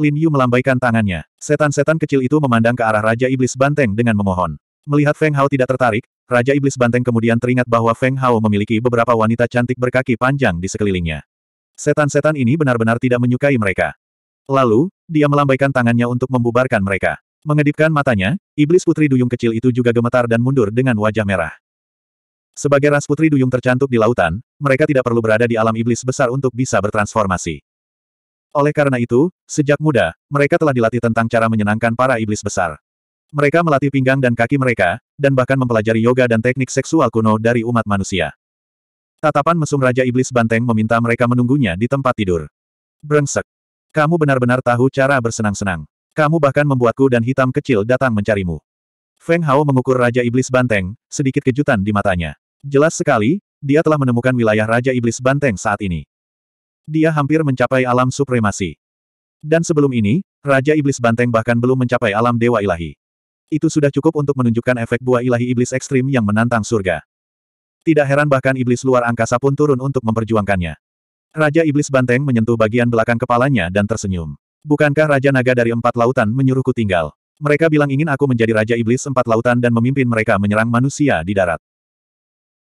Lin Yu melambaikan tangannya. Setan-setan kecil itu memandang ke arah Raja Iblis Banteng dengan memohon. Melihat Feng Hao tidak tertarik, Raja Iblis Banteng kemudian teringat bahwa Feng Hao memiliki beberapa wanita cantik berkaki panjang di sekelilingnya. Setan-setan ini benar-benar tidak menyukai mereka. Lalu, dia melambaikan tangannya untuk membubarkan mereka. Mengedipkan matanya, iblis putri duyung kecil itu juga gemetar dan mundur dengan wajah merah. Sebagai ras putri duyung tercantuk di lautan, mereka tidak perlu berada di alam iblis besar untuk bisa bertransformasi. Oleh karena itu, sejak muda, mereka telah dilatih tentang cara menyenangkan para iblis besar. Mereka melatih pinggang dan kaki mereka, dan bahkan mempelajari yoga dan teknik seksual kuno dari umat manusia. Tatapan mesum Raja Iblis Banteng meminta mereka menunggunya di tempat tidur. Brengsek. Kamu benar-benar tahu cara bersenang-senang. Kamu bahkan membuatku dan hitam kecil datang mencarimu. Feng Hao mengukur Raja Iblis Banteng, sedikit kejutan di matanya. Jelas sekali, dia telah menemukan wilayah Raja Iblis Banteng saat ini. Dia hampir mencapai alam supremasi. Dan sebelum ini, Raja Iblis Banteng bahkan belum mencapai alam Dewa Ilahi. Itu sudah cukup untuk menunjukkan efek buah ilahi iblis ekstrim yang menantang surga. Tidak heran bahkan iblis luar angkasa pun turun untuk memperjuangkannya. Raja Iblis Banteng menyentuh bagian belakang kepalanya dan tersenyum. Bukankah Raja Naga dari Empat Lautan menyuruhku tinggal? Mereka bilang ingin aku menjadi Raja Iblis Empat Lautan dan memimpin mereka menyerang manusia di darat.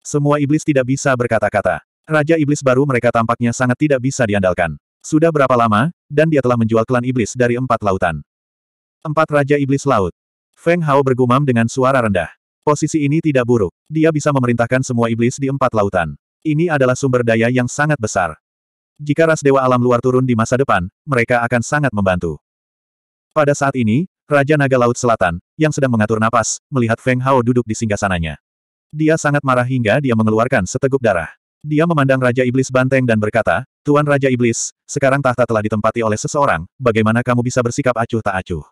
Semua iblis tidak bisa berkata-kata. Raja Iblis baru mereka tampaknya sangat tidak bisa diandalkan. Sudah berapa lama, dan dia telah menjual klan iblis dari Empat Lautan. Empat Raja Iblis Laut. Feng Hao bergumam dengan suara rendah. Posisi ini tidak buruk. Dia bisa memerintahkan semua iblis di Empat Lautan. Ini adalah sumber daya yang sangat besar. Jika ras Dewa Alam Luar turun di masa depan, mereka akan sangat membantu. Pada saat ini, Raja Naga Laut Selatan, yang sedang mengatur napas, melihat Feng Hao duduk di singgasananya. Dia sangat marah hingga dia mengeluarkan seteguk darah. Dia memandang Raja Iblis Banteng dan berkata, Tuan Raja Iblis, sekarang tahta telah ditempati oleh seseorang, bagaimana kamu bisa bersikap acuh tak acuh?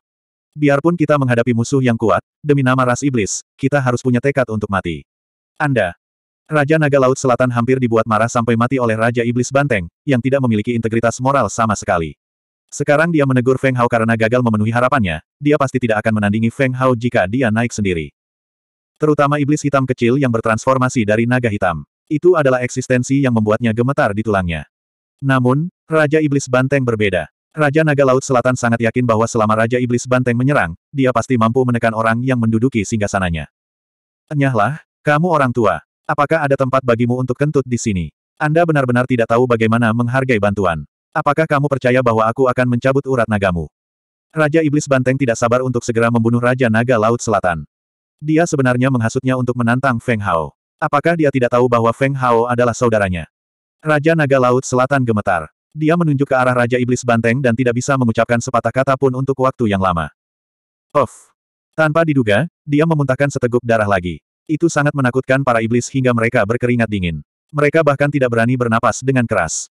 Biarpun kita menghadapi musuh yang kuat, demi nama ras iblis, kita harus punya tekad untuk mati. Anda, Raja Naga Laut Selatan hampir dibuat marah sampai mati oleh Raja Iblis Banteng, yang tidak memiliki integritas moral sama sekali. Sekarang dia menegur Feng Hao karena gagal memenuhi harapannya, dia pasti tidak akan menandingi Feng Hao jika dia naik sendiri. Terutama iblis hitam kecil yang bertransformasi dari naga hitam. Itu adalah eksistensi yang membuatnya gemetar di tulangnya. Namun, Raja Iblis Banteng berbeda. Raja Naga Laut Selatan sangat yakin bahwa selama Raja Iblis Banteng menyerang, dia pasti mampu menekan orang yang menduduki singgasananya. Enyahlah, kamu orang tua, Apakah ada tempat bagimu untuk kentut di sini? Anda benar-benar tidak tahu bagaimana menghargai bantuan. Apakah kamu percaya bahwa aku akan mencabut urat nagamu? Raja Iblis Banteng tidak sabar untuk segera membunuh Raja Naga Laut Selatan. Dia sebenarnya menghasutnya untuk menantang Feng Hao. Apakah dia tidak tahu bahwa Feng Hao adalah saudaranya? Raja Naga Laut Selatan gemetar. Dia menunjuk ke arah Raja Iblis Banteng dan tidak bisa mengucapkan sepatah kata pun untuk waktu yang lama. Of, Tanpa diduga, dia memuntahkan seteguk darah lagi. Itu sangat menakutkan para iblis hingga mereka berkeringat dingin. Mereka bahkan tidak berani bernapas dengan keras.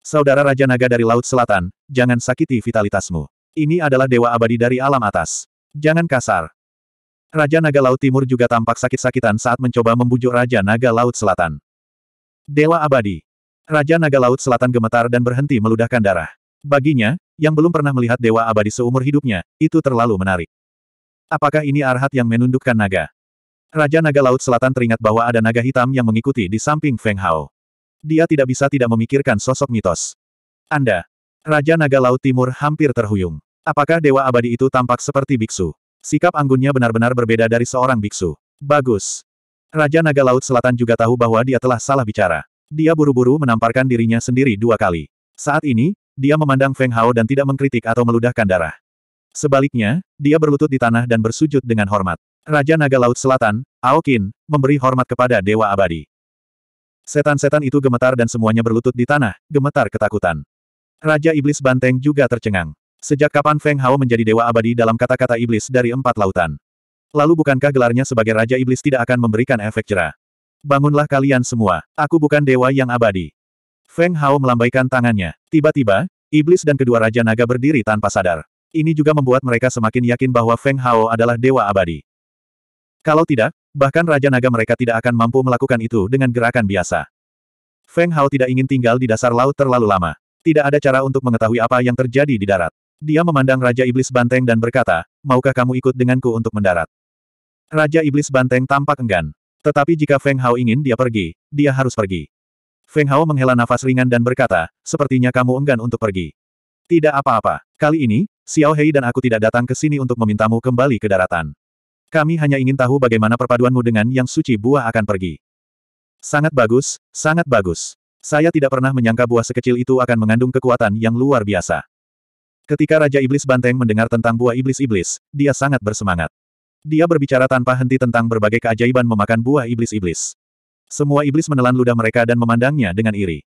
Saudara Raja Naga dari Laut Selatan, jangan sakiti vitalitasmu. Ini adalah dewa abadi dari alam atas. Jangan kasar. Raja Naga Laut Timur juga tampak sakit-sakitan saat mencoba membujuk Raja Naga Laut Selatan. Dewa abadi. Raja Naga Laut Selatan gemetar dan berhenti meludahkan darah. Baginya, yang belum pernah melihat dewa abadi seumur hidupnya, itu terlalu menarik. Apakah ini arhat yang menundukkan naga? Raja Naga Laut Selatan teringat bahwa ada naga hitam yang mengikuti di samping Feng Hao. Dia tidak bisa tidak memikirkan sosok mitos. Anda. Raja Naga Laut Timur hampir terhuyung. Apakah Dewa Abadi itu tampak seperti biksu? Sikap anggunnya benar-benar berbeda dari seorang biksu. Bagus. Raja Naga Laut Selatan juga tahu bahwa dia telah salah bicara. Dia buru-buru menamparkan dirinya sendiri dua kali. Saat ini, dia memandang Feng Hao dan tidak mengkritik atau meludahkan darah. Sebaliknya, dia berlutut di tanah dan bersujud dengan hormat. Raja Naga Laut Selatan, Aokin, memberi hormat kepada Dewa Abadi. Setan-setan itu gemetar dan semuanya berlutut di tanah, gemetar ketakutan. Raja Iblis Banteng juga tercengang. Sejak kapan Feng Hao menjadi Dewa Abadi dalam kata-kata iblis dari empat lautan? Lalu bukankah gelarnya sebagai Raja Iblis tidak akan memberikan efek cerah? Bangunlah kalian semua, aku bukan Dewa yang abadi. Feng Hao melambaikan tangannya. Tiba-tiba, Iblis dan kedua Raja Naga berdiri tanpa sadar. Ini juga membuat mereka semakin yakin bahwa Feng Hao adalah Dewa Abadi. Kalau tidak, bahkan Raja Naga mereka tidak akan mampu melakukan itu dengan gerakan biasa. Feng Hao tidak ingin tinggal di dasar laut terlalu lama. Tidak ada cara untuk mengetahui apa yang terjadi di darat. Dia memandang Raja Iblis Banteng dan berkata, maukah kamu ikut denganku untuk mendarat? Raja Iblis Banteng tampak enggan. Tetapi jika Feng Hao ingin dia pergi, dia harus pergi. Feng Hao menghela nafas ringan dan berkata, sepertinya kamu enggan untuk pergi. Tidak apa-apa. Kali ini, Xiao Hei dan aku tidak datang ke sini untuk memintamu kembali ke daratan. Kami hanya ingin tahu bagaimana perpaduanmu dengan yang suci buah akan pergi. Sangat bagus, sangat bagus. Saya tidak pernah menyangka buah sekecil itu akan mengandung kekuatan yang luar biasa. Ketika Raja Iblis Banteng mendengar tentang buah iblis-iblis, dia sangat bersemangat. Dia berbicara tanpa henti tentang berbagai keajaiban memakan buah iblis-iblis. Semua iblis menelan ludah mereka dan memandangnya dengan iri.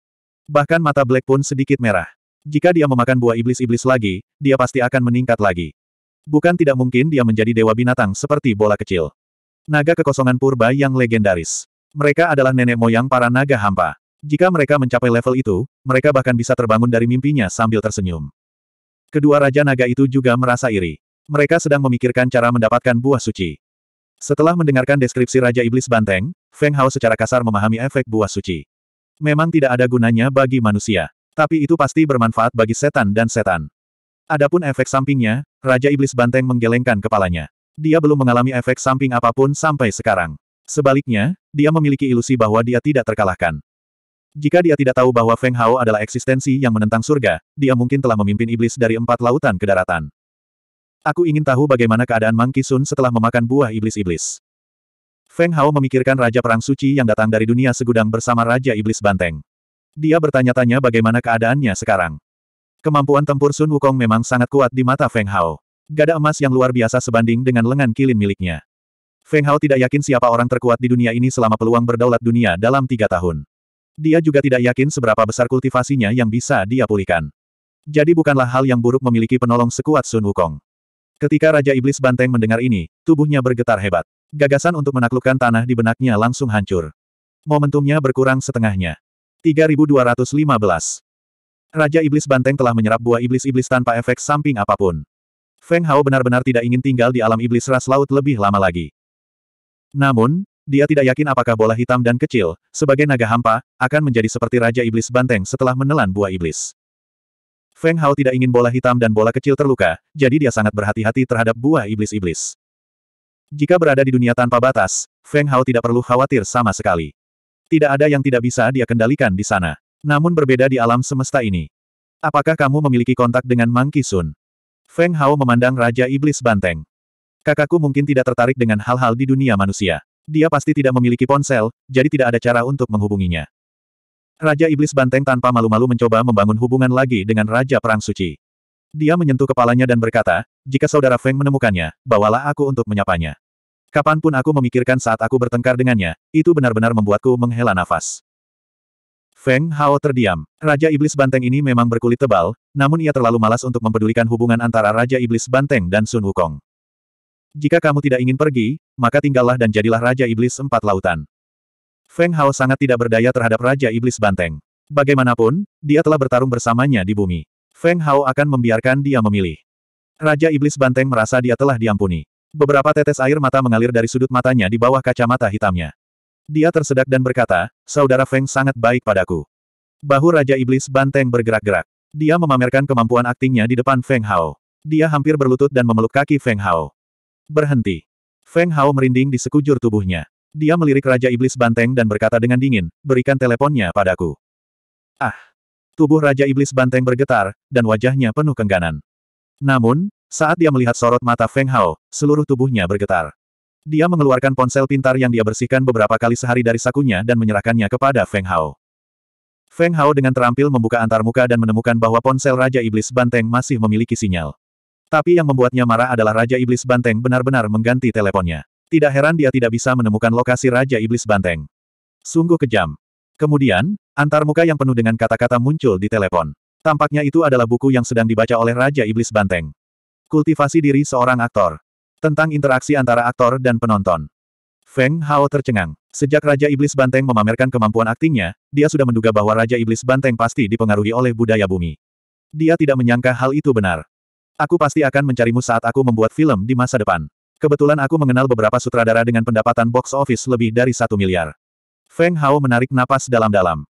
Bahkan mata Black pun sedikit merah. Jika dia memakan buah iblis-iblis lagi, dia pasti akan meningkat lagi. Bukan tidak mungkin dia menjadi dewa binatang seperti bola kecil. Naga kekosongan purba yang legendaris. Mereka adalah nenek moyang para naga hampa. Jika mereka mencapai level itu, mereka bahkan bisa terbangun dari mimpinya sambil tersenyum. Kedua Raja Naga itu juga merasa iri. Mereka sedang memikirkan cara mendapatkan buah suci. Setelah mendengarkan deskripsi Raja Iblis Banteng, Feng Hao secara kasar memahami efek buah suci. Memang tidak ada gunanya bagi manusia. Tapi itu pasti bermanfaat bagi setan dan setan. Adapun efek sampingnya, Raja Iblis Banteng menggelengkan kepalanya. Dia belum mengalami efek samping apapun sampai sekarang. Sebaliknya, dia memiliki ilusi bahwa dia tidak terkalahkan. Jika dia tidak tahu bahwa Feng Hao adalah eksistensi yang menentang surga, dia mungkin telah memimpin iblis dari empat lautan ke daratan. Aku ingin tahu bagaimana keadaan Mang Kisun setelah memakan buah iblis-iblis. Feng Hao memikirkan Raja Perang Suci yang datang dari dunia segudang bersama Raja Iblis Banteng. Dia bertanya-tanya bagaimana keadaannya sekarang. Kemampuan tempur Sun Wukong memang sangat kuat di mata Feng Hao. Gada emas yang luar biasa sebanding dengan lengan kilin miliknya. Feng Hao tidak yakin siapa orang terkuat di dunia ini selama peluang berdaulat dunia dalam tiga tahun. Dia juga tidak yakin seberapa besar kultivasinya yang bisa dia pulihkan. Jadi bukanlah hal yang buruk memiliki penolong sekuat Sun Wukong. Ketika Raja Iblis Banteng mendengar ini, tubuhnya bergetar hebat. Gagasan untuk menaklukkan tanah di benaknya langsung hancur. Momentumnya berkurang setengahnya. 3215 Raja Iblis Banteng telah menyerap buah iblis-iblis tanpa efek samping apapun. Feng Hao benar-benar tidak ingin tinggal di alam iblis ras laut lebih lama lagi. Namun, dia tidak yakin apakah bola hitam dan kecil, sebagai naga hampa, akan menjadi seperti Raja Iblis Banteng setelah menelan buah iblis. Feng Hao tidak ingin bola hitam dan bola kecil terluka, jadi dia sangat berhati-hati terhadap buah iblis-iblis. Jika berada di dunia tanpa batas, Feng Hao tidak perlu khawatir sama sekali. Tidak ada yang tidak bisa dia kendalikan di sana. Namun berbeda di alam semesta ini. Apakah kamu memiliki kontak dengan Mang Kisun? Feng Hao memandang Raja Iblis Banteng. Kakakku mungkin tidak tertarik dengan hal-hal di dunia manusia. Dia pasti tidak memiliki ponsel, jadi tidak ada cara untuk menghubunginya. Raja Iblis Banteng tanpa malu-malu mencoba membangun hubungan lagi dengan Raja Perang Suci. Dia menyentuh kepalanya dan berkata, jika saudara Feng menemukannya, bawalah aku untuk menyapanya. Kapanpun aku memikirkan saat aku bertengkar dengannya, itu benar-benar membuatku menghela nafas. Feng Hao terdiam. Raja Iblis Banteng ini memang berkulit tebal, namun ia terlalu malas untuk mempedulikan hubungan antara Raja Iblis Banteng dan Sun Wukong. Jika kamu tidak ingin pergi, maka tinggallah dan jadilah Raja Iblis Empat Lautan. Feng Hao sangat tidak berdaya terhadap Raja Iblis Banteng. Bagaimanapun, dia telah bertarung bersamanya di bumi. Feng Hao akan membiarkan dia memilih. Raja Iblis Banteng merasa dia telah diampuni. Beberapa tetes air mata mengalir dari sudut matanya di bawah kacamata hitamnya. Dia tersedak dan berkata, saudara Feng sangat baik padaku. Bahu Raja Iblis Banteng bergerak-gerak. Dia memamerkan kemampuan aktingnya di depan Feng Hao. Dia hampir berlutut dan memeluk kaki Feng Hao. Berhenti. Feng Hao merinding di sekujur tubuhnya. Dia melirik Raja Iblis Banteng dan berkata dengan dingin, berikan teleponnya padaku. Ah! Tubuh Raja Iblis Banteng bergetar, dan wajahnya penuh kengganan. Namun, saat dia melihat sorot mata Feng Hao, seluruh tubuhnya bergetar. Dia mengeluarkan ponsel pintar yang dia bersihkan beberapa kali sehari dari sakunya dan menyerahkannya kepada Feng Hao. Feng Hao dengan terampil membuka antarmuka dan menemukan bahwa ponsel Raja Iblis Banteng masih memiliki sinyal. Tapi yang membuatnya marah adalah Raja Iblis Banteng benar-benar mengganti teleponnya. Tidak heran dia tidak bisa menemukan lokasi Raja Iblis Banteng. Sungguh kejam. Kemudian, antarmuka yang penuh dengan kata-kata muncul di telepon. Tampaknya itu adalah buku yang sedang dibaca oleh Raja Iblis Banteng. Kultivasi diri seorang aktor. Tentang interaksi antara aktor dan penonton. Feng Hao tercengang. Sejak Raja Iblis Banteng memamerkan kemampuan aktingnya, dia sudah menduga bahwa Raja Iblis Banteng pasti dipengaruhi oleh budaya bumi. Dia tidak menyangka hal itu benar. Aku pasti akan mencarimu saat aku membuat film di masa depan. Kebetulan aku mengenal beberapa sutradara dengan pendapatan box office lebih dari satu miliar. Feng Hao menarik napas dalam-dalam.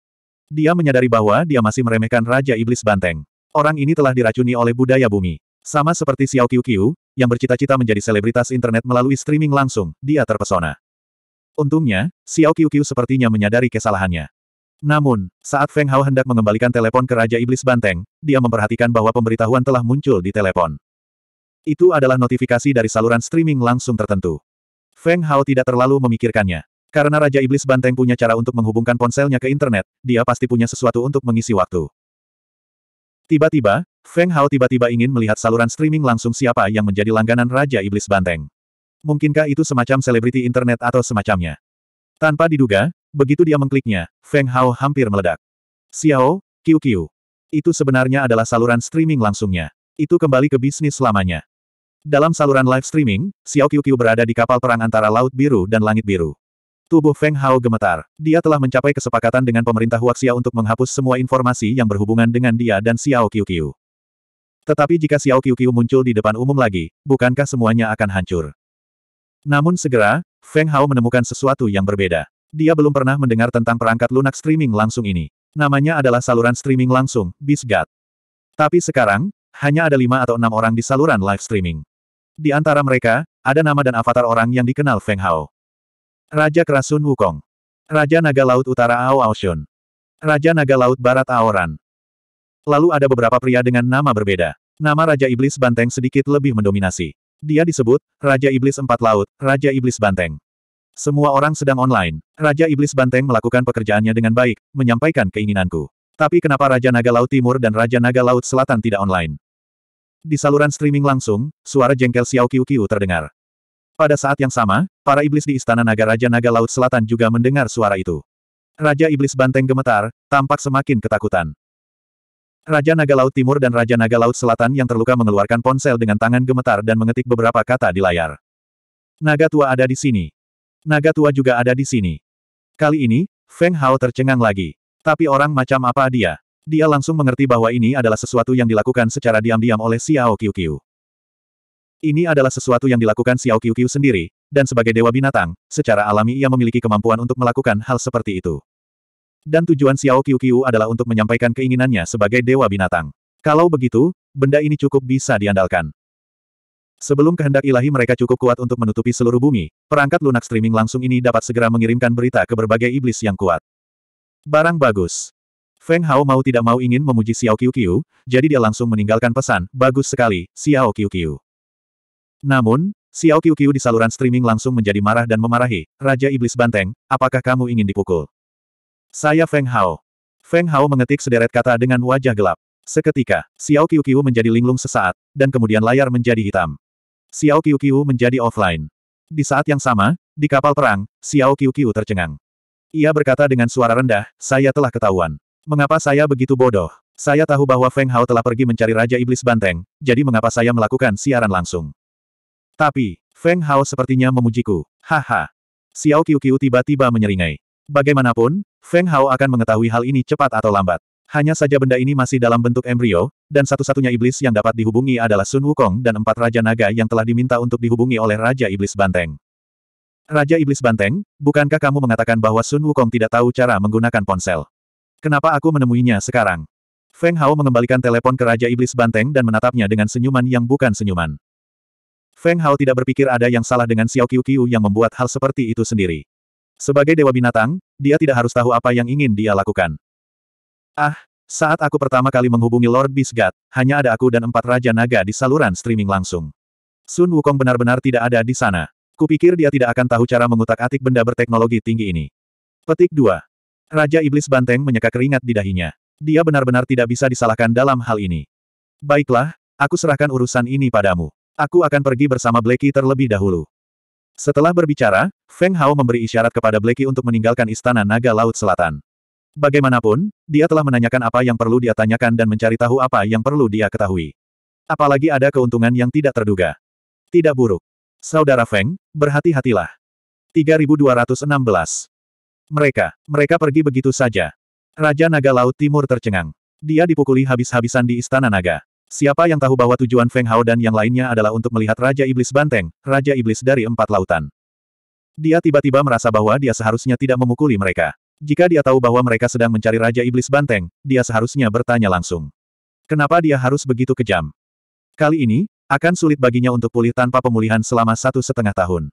Dia menyadari bahwa dia masih meremehkan Raja Iblis Banteng. Orang ini telah diracuni oleh budaya bumi. Sama seperti Xiao Qiu Qiu, yang bercita-cita menjadi selebritas internet melalui streaming langsung, dia terpesona. Untungnya, Xiao Qiuqiu sepertinya menyadari kesalahannya. Namun, saat Feng Hao hendak mengembalikan telepon ke Raja Iblis Banteng, dia memperhatikan bahwa pemberitahuan telah muncul di telepon. Itu adalah notifikasi dari saluran streaming langsung tertentu. Feng Hao tidak terlalu memikirkannya. Karena Raja Iblis Banteng punya cara untuk menghubungkan ponselnya ke internet, dia pasti punya sesuatu untuk mengisi waktu. Tiba-tiba, Feng Hao tiba-tiba ingin melihat saluran streaming langsung siapa yang menjadi langganan Raja Iblis Banteng. Mungkinkah itu semacam selebriti internet atau semacamnya? Tanpa diduga, begitu dia mengkliknya, Feng Hao hampir meledak. Xiao, Qiu Qiu, Itu sebenarnya adalah saluran streaming langsungnya. Itu kembali ke bisnis lamanya. Dalam saluran live streaming, Xiao Qiu Qiu berada di kapal perang antara Laut Biru dan Langit Biru. Tubuh Feng Hao gemetar. Dia telah mencapai kesepakatan dengan pemerintah Huaxia untuk menghapus semua informasi yang berhubungan dengan dia dan Xiao Qiu Qiu. Tetapi jika Xiao Qiuqiu muncul di depan umum lagi, bukankah semuanya akan hancur? Namun segera, Feng Hao menemukan sesuatu yang berbeda. Dia belum pernah mendengar tentang perangkat lunak streaming langsung ini. Namanya adalah saluran streaming langsung, Bisgat. Tapi sekarang, hanya ada lima atau enam orang di saluran live streaming. Di antara mereka, ada nama dan avatar orang yang dikenal Feng Hao. Raja Kerasun Wukong. Raja Naga Laut Utara Ao Aoshun. Raja Naga Laut Barat Aoran. Lalu ada beberapa pria dengan nama berbeda. Nama Raja Iblis Banteng sedikit lebih mendominasi. Dia disebut, Raja Iblis Empat Laut, Raja Iblis Banteng. Semua orang sedang online. Raja Iblis Banteng melakukan pekerjaannya dengan baik, menyampaikan keinginanku. Tapi kenapa Raja Naga Laut Timur dan Raja Naga Laut Selatan tidak online? Di saluran streaming langsung, suara jengkel Xiao Qiu terdengar. Pada saat yang sama, para iblis di Istana Naga Raja Naga Laut Selatan juga mendengar suara itu. Raja Iblis Banteng gemetar, tampak semakin ketakutan. Raja Naga Laut Timur dan Raja Naga Laut Selatan yang terluka mengeluarkan ponsel dengan tangan gemetar dan mengetik beberapa kata di layar. Naga tua ada di sini. Naga tua juga ada di sini. Kali ini, Feng Hao tercengang lagi. Tapi orang macam apa dia? Dia langsung mengerti bahwa ini adalah sesuatu yang dilakukan secara diam-diam oleh Xiao Qiu. Ini adalah sesuatu yang dilakukan Xiao Qiu sendiri, dan sebagai dewa binatang, secara alami ia memiliki kemampuan untuk melakukan hal seperti itu. Dan tujuan Xiao Qiu adalah untuk menyampaikan keinginannya sebagai dewa binatang. Kalau begitu, benda ini cukup bisa diandalkan. Sebelum kehendak ilahi mereka cukup kuat untuk menutupi seluruh bumi, perangkat lunak streaming langsung ini dapat segera mengirimkan berita ke berbagai iblis yang kuat. Barang bagus. Feng Hao mau tidak mau ingin memuji Xiao Qiu, jadi dia langsung meninggalkan pesan, bagus sekali, Xiao Qiu. Namun, Xiao Qiu di saluran streaming langsung menjadi marah dan memarahi, Raja Iblis Banteng, apakah kamu ingin dipukul? Saya Feng Hao. Feng Hao mengetik sederet kata dengan wajah gelap. Seketika, Xiao Qiu Qiu menjadi linglung sesaat, dan kemudian layar menjadi hitam. Xiao Qiu Qiu menjadi offline. Di saat yang sama, di kapal perang, Xiao Qiu Qiu tercengang. Ia berkata dengan suara rendah, saya telah ketahuan. Mengapa saya begitu bodoh? Saya tahu bahwa Feng Hao telah pergi mencari Raja Iblis Banteng, jadi mengapa saya melakukan siaran langsung? Tapi, Feng Hao sepertinya memujiku. Haha. Xiao Qiu Qiu tiba-tiba menyeringai. Bagaimanapun, Feng Hao akan mengetahui hal ini cepat atau lambat. Hanya saja benda ini masih dalam bentuk embrio, dan satu-satunya iblis yang dapat dihubungi adalah Sun Wukong dan empat Raja Naga yang telah diminta untuk dihubungi oleh Raja Iblis Banteng. Raja Iblis Banteng, bukankah kamu mengatakan bahwa Sun Wukong tidak tahu cara menggunakan ponsel? Kenapa aku menemuinya sekarang? Feng Hao mengembalikan telepon ke Raja Iblis Banteng dan menatapnya dengan senyuman yang bukan senyuman. Feng Hao tidak berpikir ada yang salah dengan Xiao Qiu Qiu yang membuat hal seperti itu sendiri. Sebagai dewa binatang, dia tidak harus tahu apa yang ingin dia lakukan. Ah, saat aku pertama kali menghubungi Lord Bisgat, hanya ada aku dan empat Raja Naga di saluran streaming langsung. Sun Wukong benar-benar tidak ada di sana. Kupikir dia tidak akan tahu cara mengutak-atik benda berteknologi tinggi ini. Petik 2. Raja Iblis Banteng menyeka keringat di dahinya. Dia benar-benar tidak bisa disalahkan dalam hal ini. Baiklah, aku serahkan urusan ini padamu. Aku akan pergi bersama Blakey terlebih dahulu. Setelah berbicara, Feng Hao memberi isyarat kepada Blacky untuk meninggalkan istana naga laut selatan. Bagaimanapun, dia telah menanyakan apa yang perlu dia tanyakan dan mencari tahu apa yang perlu dia ketahui. Apalagi ada keuntungan yang tidak terduga. Tidak buruk. Saudara Feng, berhati-hatilah. 3216. Mereka, mereka pergi begitu saja. Raja Naga Laut Timur tercengang. Dia dipukuli habis-habisan di Istana Naga. Siapa yang tahu bahwa tujuan Feng Hao dan yang lainnya adalah untuk melihat Raja Iblis Banteng, Raja Iblis dari Empat Lautan. Dia tiba-tiba merasa bahwa dia seharusnya tidak memukuli mereka. Jika dia tahu bahwa mereka sedang mencari Raja Iblis Banteng, dia seharusnya bertanya langsung. Kenapa dia harus begitu kejam? Kali ini, akan sulit baginya untuk pulih tanpa pemulihan selama satu setengah tahun.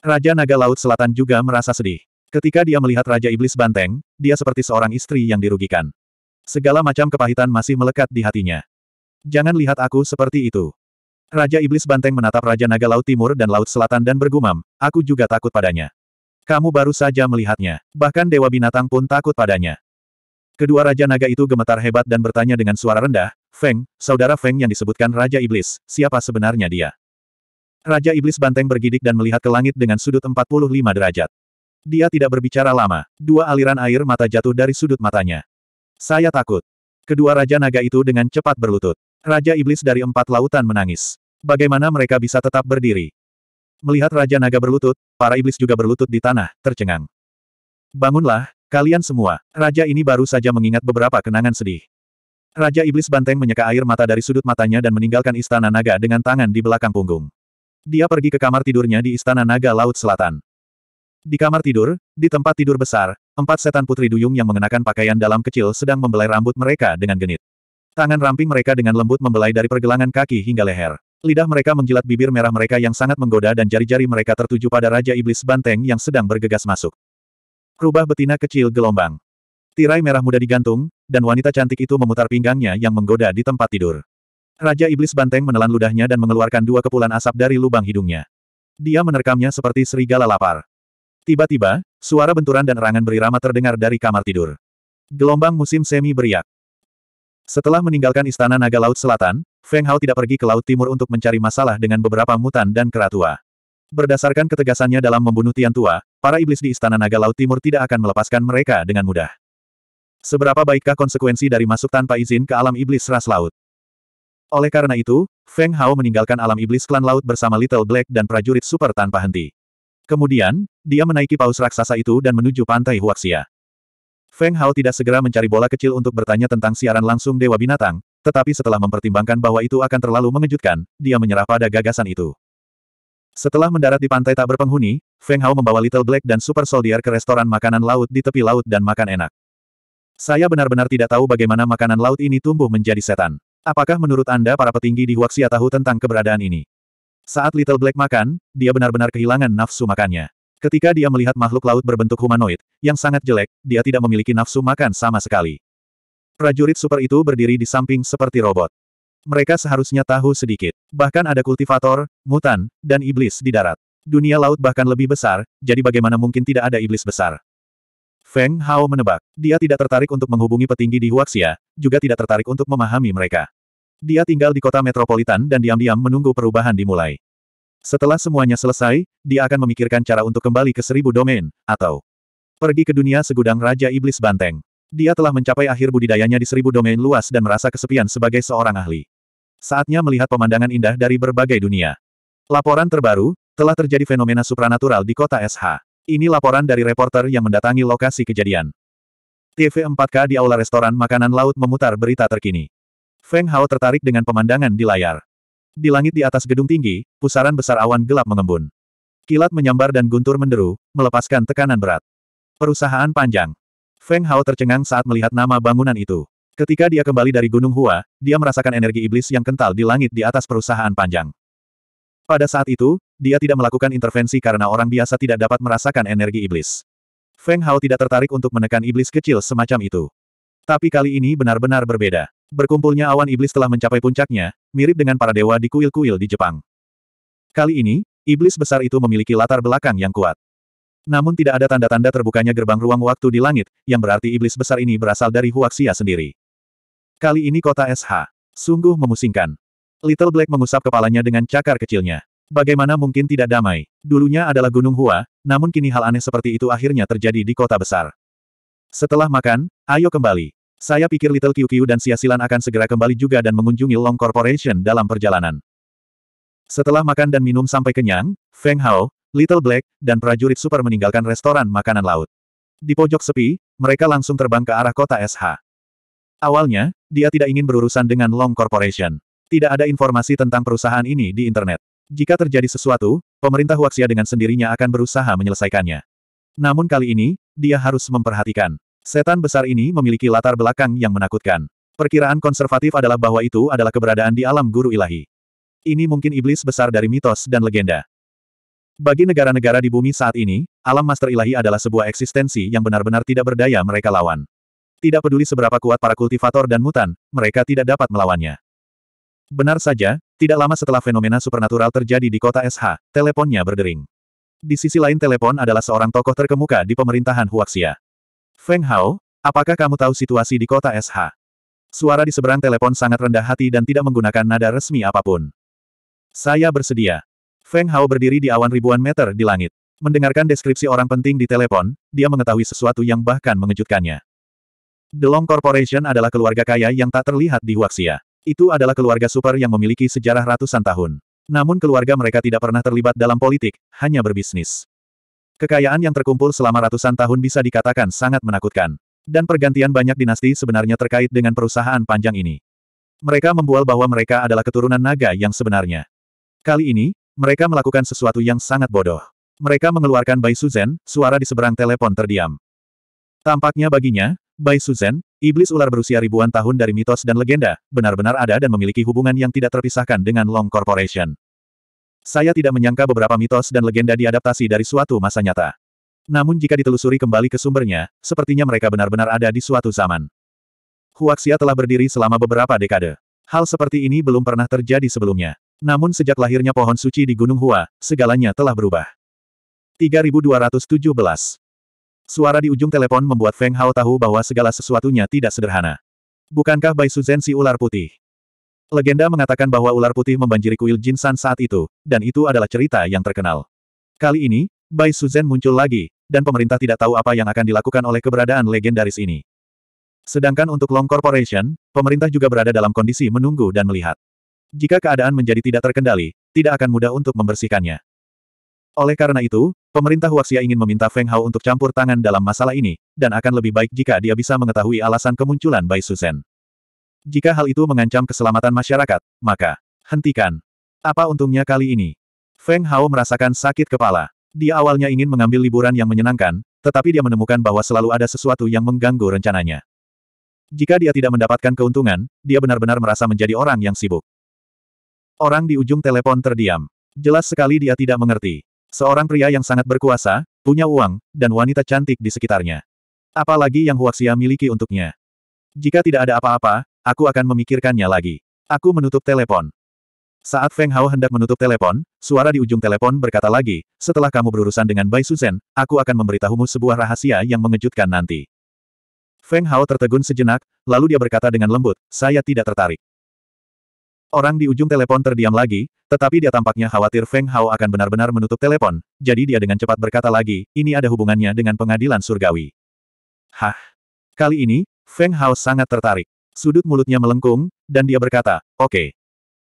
Raja Naga Laut Selatan juga merasa sedih. Ketika dia melihat Raja Iblis Banteng, dia seperti seorang istri yang dirugikan. Segala macam kepahitan masih melekat di hatinya. Jangan lihat aku seperti itu. Raja Iblis Banteng menatap Raja Naga Laut Timur dan Laut Selatan dan bergumam, aku juga takut padanya. Kamu baru saja melihatnya, bahkan Dewa Binatang pun takut padanya. Kedua Raja Naga itu gemetar hebat dan bertanya dengan suara rendah, Feng, saudara Feng yang disebutkan Raja Iblis, siapa sebenarnya dia? Raja Iblis Banteng bergidik dan melihat ke langit dengan sudut 45 derajat. Dia tidak berbicara lama, dua aliran air mata jatuh dari sudut matanya. Saya takut. Kedua Raja Naga itu dengan cepat berlutut. Raja Iblis dari empat lautan menangis. Bagaimana mereka bisa tetap berdiri? Melihat Raja Naga berlutut, para iblis juga berlutut di tanah, tercengang. Bangunlah, kalian semua. Raja ini baru saja mengingat beberapa kenangan sedih. Raja Iblis Banteng menyeka air mata dari sudut matanya dan meninggalkan Istana Naga dengan tangan di belakang punggung. Dia pergi ke kamar tidurnya di Istana Naga Laut Selatan. Di kamar tidur, di tempat tidur besar, empat setan putri duyung yang mengenakan pakaian dalam kecil sedang membelai rambut mereka dengan genit. Tangan ramping mereka dengan lembut membelai dari pergelangan kaki hingga leher. Lidah mereka menjilat bibir merah mereka yang sangat menggoda dan jari-jari mereka tertuju pada Raja Iblis Banteng yang sedang bergegas masuk. Rubah betina kecil gelombang. Tirai merah muda digantung, dan wanita cantik itu memutar pinggangnya yang menggoda di tempat tidur. Raja Iblis Banteng menelan ludahnya dan mengeluarkan dua kepulan asap dari lubang hidungnya. Dia menerkamnya seperti serigala lapar. Tiba-tiba, suara benturan dan erangan berirama terdengar dari kamar tidur. Gelombang musim semi beriak. Setelah meninggalkan Istana Naga Laut Selatan, Feng Hao tidak pergi ke Laut Timur untuk mencari masalah dengan beberapa mutan dan keratua. Berdasarkan ketegasannya dalam membunuh Tian Tua, para iblis di Istana Naga Laut Timur tidak akan melepaskan mereka dengan mudah. Seberapa baikkah konsekuensi dari masuk tanpa izin ke alam iblis ras laut? Oleh karena itu, Feng Hao meninggalkan alam iblis klan laut bersama Little Black dan prajurit super tanpa henti. Kemudian, dia menaiki paus raksasa itu dan menuju pantai Huaxia. Feng Hao tidak segera mencari bola kecil untuk bertanya tentang siaran langsung Dewa Binatang, tetapi setelah mempertimbangkan bahwa itu akan terlalu mengejutkan, dia menyerah pada gagasan itu. Setelah mendarat di pantai tak berpenghuni, Feng Hao membawa Little Black dan Super Soldier ke restoran makanan laut di tepi laut dan makan enak. Saya benar-benar tidak tahu bagaimana makanan laut ini tumbuh menjadi setan. Apakah menurut Anda para petinggi di Huaxia tahu tentang keberadaan ini? Saat Little Black makan, dia benar-benar kehilangan nafsu makannya. Ketika dia melihat makhluk laut berbentuk humanoid, yang sangat jelek, dia tidak memiliki nafsu makan sama sekali. Prajurit super itu berdiri di samping seperti robot. Mereka seharusnya tahu sedikit. Bahkan ada kultivator, mutan, dan iblis di darat. Dunia laut bahkan lebih besar, jadi bagaimana mungkin tidak ada iblis besar? Feng Hao menebak. Dia tidak tertarik untuk menghubungi petinggi di Huaxia, juga tidak tertarik untuk memahami mereka. Dia tinggal di kota metropolitan dan diam-diam menunggu perubahan dimulai. Setelah semuanya selesai, dia akan memikirkan cara untuk kembali ke seribu domain, atau pergi ke dunia segudang Raja Iblis Banteng. Dia telah mencapai akhir budidayanya di seribu domain luas dan merasa kesepian sebagai seorang ahli. Saatnya melihat pemandangan indah dari berbagai dunia. Laporan terbaru, telah terjadi fenomena supranatural di kota SH. Ini laporan dari reporter yang mendatangi lokasi kejadian. TV4K di aula restoran makanan laut memutar berita terkini. Feng Hao tertarik dengan pemandangan di layar. Di langit di atas gedung tinggi, pusaran besar awan gelap mengembun. Kilat menyambar dan guntur menderu, melepaskan tekanan berat. Perusahaan panjang. Feng Hao tercengang saat melihat nama bangunan itu. Ketika dia kembali dari Gunung Hua, dia merasakan energi iblis yang kental di langit di atas perusahaan panjang. Pada saat itu, dia tidak melakukan intervensi karena orang biasa tidak dapat merasakan energi iblis. Feng Hao tidak tertarik untuk menekan iblis kecil semacam itu. Tapi kali ini benar-benar berbeda. Berkumpulnya awan iblis telah mencapai puncaknya, mirip dengan para dewa di kuil-kuil di Jepang. Kali ini, iblis besar itu memiliki latar belakang yang kuat. Namun tidak ada tanda-tanda terbukanya gerbang ruang waktu di langit, yang berarti iblis besar ini berasal dari Huaxia sendiri. Kali ini kota SH. Sungguh memusingkan. Little Black mengusap kepalanya dengan cakar kecilnya. Bagaimana mungkin tidak damai? Dulunya adalah Gunung Hua, namun kini hal aneh seperti itu akhirnya terjadi di kota besar. Setelah makan, ayo kembali. Saya pikir Little QQ dan Siasilan akan segera kembali juga dan mengunjungi Long Corporation dalam perjalanan. Setelah makan dan minum sampai kenyang, Feng Hao, Little Black, dan prajurit super meninggalkan restoran makanan laut. Di pojok sepi, mereka langsung terbang ke arah kota SH. Awalnya, dia tidak ingin berurusan dengan Long Corporation. Tidak ada informasi tentang perusahaan ini di internet. Jika terjadi sesuatu, pemerintah Huaxia dengan sendirinya akan berusaha menyelesaikannya. Namun kali ini, dia harus memperhatikan. Setan besar ini memiliki latar belakang yang menakutkan. Perkiraan konservatif adalah bahwa itu adalah keberadaan di alam guru ilahi. Ini mungkin iblis besar dari mitos dan legenda. Bagi negara-negara di bumi saat ini, alam master ilahi adalah sebuah eksistensi yang benar-benar tidak berdaya mereka lawan. Tidak peduli seberapa kuat para kultivator dan mutan, mereka tidak dapat melawannya. Benar saja, tidak lama setelah fenomena supernatural terjadi di kota SH, teleponnya berdering. Di sisi lain telepon adalah seorang tokoh terkemuka di pemerintahan Huaxia. Feng Hao, apakah kamu tahu situasi di kota SH? Suara di seberang telepon sangat rendah hati dan tidak menggunakan nada resmi apapun. Saya bersedia. Feng Hao berdiri di awan ribuan meter di langit. Mendengarkan deskripsi orang penting di telepon, dia mengetahui sesuatu yang bahkan mengejutkannya. The Long Corporation adalah keluarga kaya yang tak terlihat di Huaxia. Itu adalah keluarga super yang memiliki sejarah ratusan tahun. Namun keluarga mereka tidak pernah terlibat dalam politik, hanya berbisnis. Kekayaan yang terkumpul selama ratusan tahun bisa dikatakan sangat menakutkan. Dan pergantian banyak dinasti sebenarnya terkait dengan perusahaan panjang ini. Mereka membual bahwa mereka adalah keturunan naga yang sebenarnya. Kali ini, mereka melakukan sesuatu yang sangat bodoh. Mereka mengeluarkan Bai Suzen, suara di seberang telepon terdiam. Tampaknya baginya, Bai Suzen, iblis ular berusia ribuan tahun dari mitos dan legenda, benar-benar ada dan memiliki hubungan yang tidak terpisahkan dengan Long Corporation. Saya tidak menyangka beberapa mitos dan legenda diadaptasi dari suatu masa nyata. Namun jika ditelusuri kembali ke sumbernya, sepertinya mereka benar-benar ada di suatu zaman. Huaxia telah berdiri selama beberapa dekade. Hal seperti ini belum pernah terjadi sebelumnya. Namun sejak lahirnya pohon suci di Gunung Hua, segalanya telah berubah. 3217 Suara di ujung telepon membuat Feng Hao tahu bahwa segala sesuatunya tidak sederhana. Bukankah Bai Suzhen si ular putih? Legenda mengatakan bahwa ular putih membanjiri kuil Jinsan saat itu, dan itu adalah cerita yang terkenal. Kali ini, Bai Suzhen muncul lagi, dan pemerintah tidak tahu apa yang akan dilakukan oleh keberadaan legendaris ini. Sedangkan untuk Long Corporation, pemerintah juga berada dalam kondisi menunggu dan melihat. Jika keadaan menjadi tidak terkendali, tidak akan mudah untuk membersihkannya. Oleh karena itu, pemerintah Huaxia ingin meminta Feng Hao untuk campur tangan dalam masalah ini, dan akan lebih baik jika dia bisa mengetahui alasan kemunculan Bai Suzen. Jika hal itu mengancam keselamatan masyarakat, maka hentikan. Apa untungnya kali ini? Feng Hao merasakan sakit kepala. Dia awalnya ingin mengambil liburan yang menyenangkan, tetapi dia menemukan bahwa selalu ada sesuatu yang mengganggu rencananya. Jika dia tidak mendapatkan keuntungan, dia benar-benar merasa menjadi orang yang sibuk. Orang di ujung telepon terdiam. Jelas sekali dia tidak mengerti. Seorang pria yang sangat berkuasa, punya uang, dan wanita cantik di sekitarnya. Apalagi yang Huaxia miliki untuknya. Jika tidak ada apa-apa, Aku akan memikirkannya lagi. Aku menutup telepon. Saat Feng Hao hendak menutup telepon, suara di ujung telepon berkata lagi, setelah kamu berurusan dengan Bai Suzhen, aku akan memberitahumu sebuah rahasia yang mengejutkan nanti. Feng Hao tertegun sejenak, lalu dia berkata dengan lembut, saya tidak tertarik. Orang di ujung telepon terdiam lagi, tetapi dia tampaknya khawatir Feng Hao akan benar-benar menutup telepon, jadi dia dengan cepat berkata lagi, ini ada hubungannya dengan pengadilan surgawi. Hah? Kali ini, Feng Hao sangat tertarik. Sudut mulutnya melengkung, dan dia berkata, oke. Okay.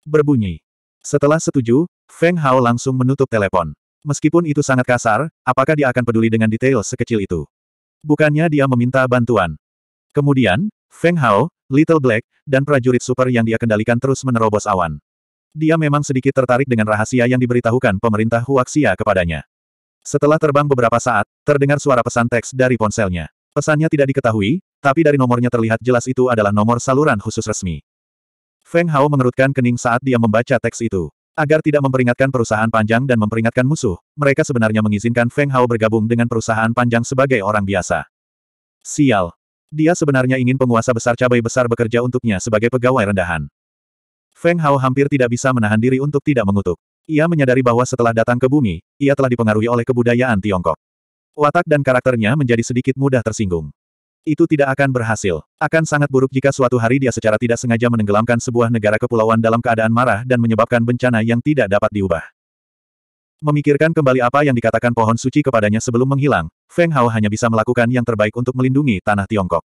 Berbunyi. Setelah setuju, Feng Hao langsung menutup telepon. Meskipun itu sangat kasar, apakah dia akan peduli dengan detail sekecil itu? Bukannya dia meminta bantuan. Kemudian, Feng Hao, Little Black, dan prajurit super yang dia kendalikan terus menerobos awan. Dia memang sedikit tertarik dengan rahasia yang diberitahukan pemerintah Huaxia kepadanya. Setelah terbang beberapa saat, terdengar suara pesan teks dari ponselnya. Pesannya tidak diketahui, tapi dari nomornya terlihat jelas itu adalah nomor saluran khusus resmi. Feng Hao mengerutkan kening saat dia membaca teks itu. Agar tidak memperingatkan perusahaan panjang dan memperingatkan musuh, mereka sebenarnya mengizinkan Feng Hao bergabung dengan perusahaan panjang sebagai orang biasa. Sial. Dia sebenarnya ingin penguasa besar cabai besar bekerja untuknya sebagai pegawai rendahan. Feng Hao hampir tidak bisa menahan diri untuk tidak mengutuk. Ia menyadari bahwa setelah datang ke bumi, ia telah dipengaruhi oleh kebudayaan Tiongkok. Watak dan karakternya menjadi sedikit mudah tersinggung itu tidak akan berhasil. Akan sangat buruk jika suatu hari dia secara tidak sengaja menenggelamkan sebuah negara kepulauan dalam keadaan marah dan menyebabkan bencana yang tidak dapat diubah. Memikirkan kembali apa yang dikatakan pohon suci kepadanya sebelum menghilang, Feng Hao hanya bisa melakukan yang terbaik untuk melindungi tanah Tiongkok.